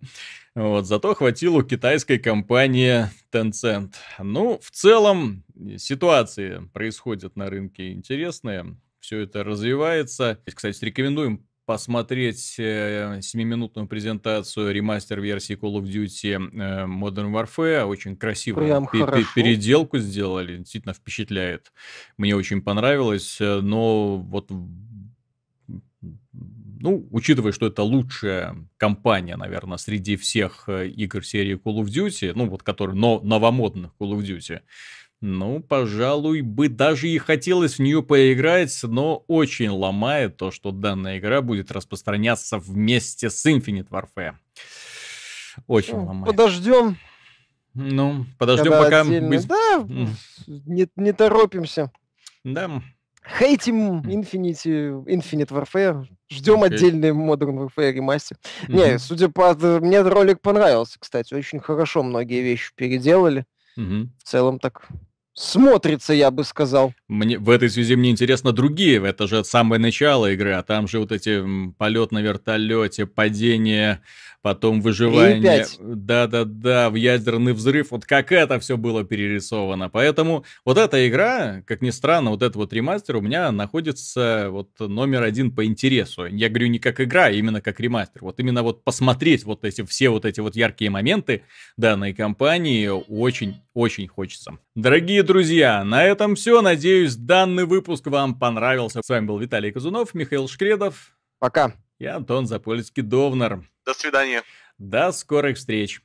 Вот, зато хватило китайской компании Tencent. Ну, в целом, ситуации происходят на рынке интересные все это развивается. Кстати, рекомендуем посмотреть 7-минутную э, презентацию ремастер-версии Call of Duty э, Modern Warfare. Очень красиво. красивую пер- переделку сделали. Действительно впечатляет. Мне очень понравилось. Э, но вот ну, учитывая, что это лучшая компания, наверное, среди всех игр серии Call of Duty, ну, вот которые но новомодных Call of Duty, ну, пожалуй, бы даже и хотелось в нее поиграть, но очень ломает то, что данная игра будет распространяться вместе с Infinite Warfare. Очень ну, ломает. Подождем. Ну, подождем, Когда пока... Мы... Да, не, не торопимся. Да. Хейтим Infinity, Infinite Warfare. Ждем okay. отдельный Modern Warfare ремастер. Mm-hmm. Не, судя по... Э, мне ролик понравился, кстати. Очень хорошо многие вещи переделали. Mm-hmm. В целом так смотрится, я бы сказал. Мне в этой связи мне интересно другие. Это же самое начало игры, а там же вот эти полет на вертолете, падение, потом выживание. Да-да-да, в ядерный взрыв. Вот как это все было перерисовано. Поэтому вот эта игра, как ни странно, вот этот вот ремастер у меня находится вот номер один по интересу. Я говорю не как игра, а именно как ремастер. Вот именно вот посмотреть вот эти все вот эти вот яркие моменты данной компании очень очень хочется. Дорогие друзья, на этом все. Надеюсь, данный выпуск вам понравился. С вами был Виталий Казунов, Михаил Шкредов. Пока. и Антон Запольский-Довнер. До свидания. До скорых встреч.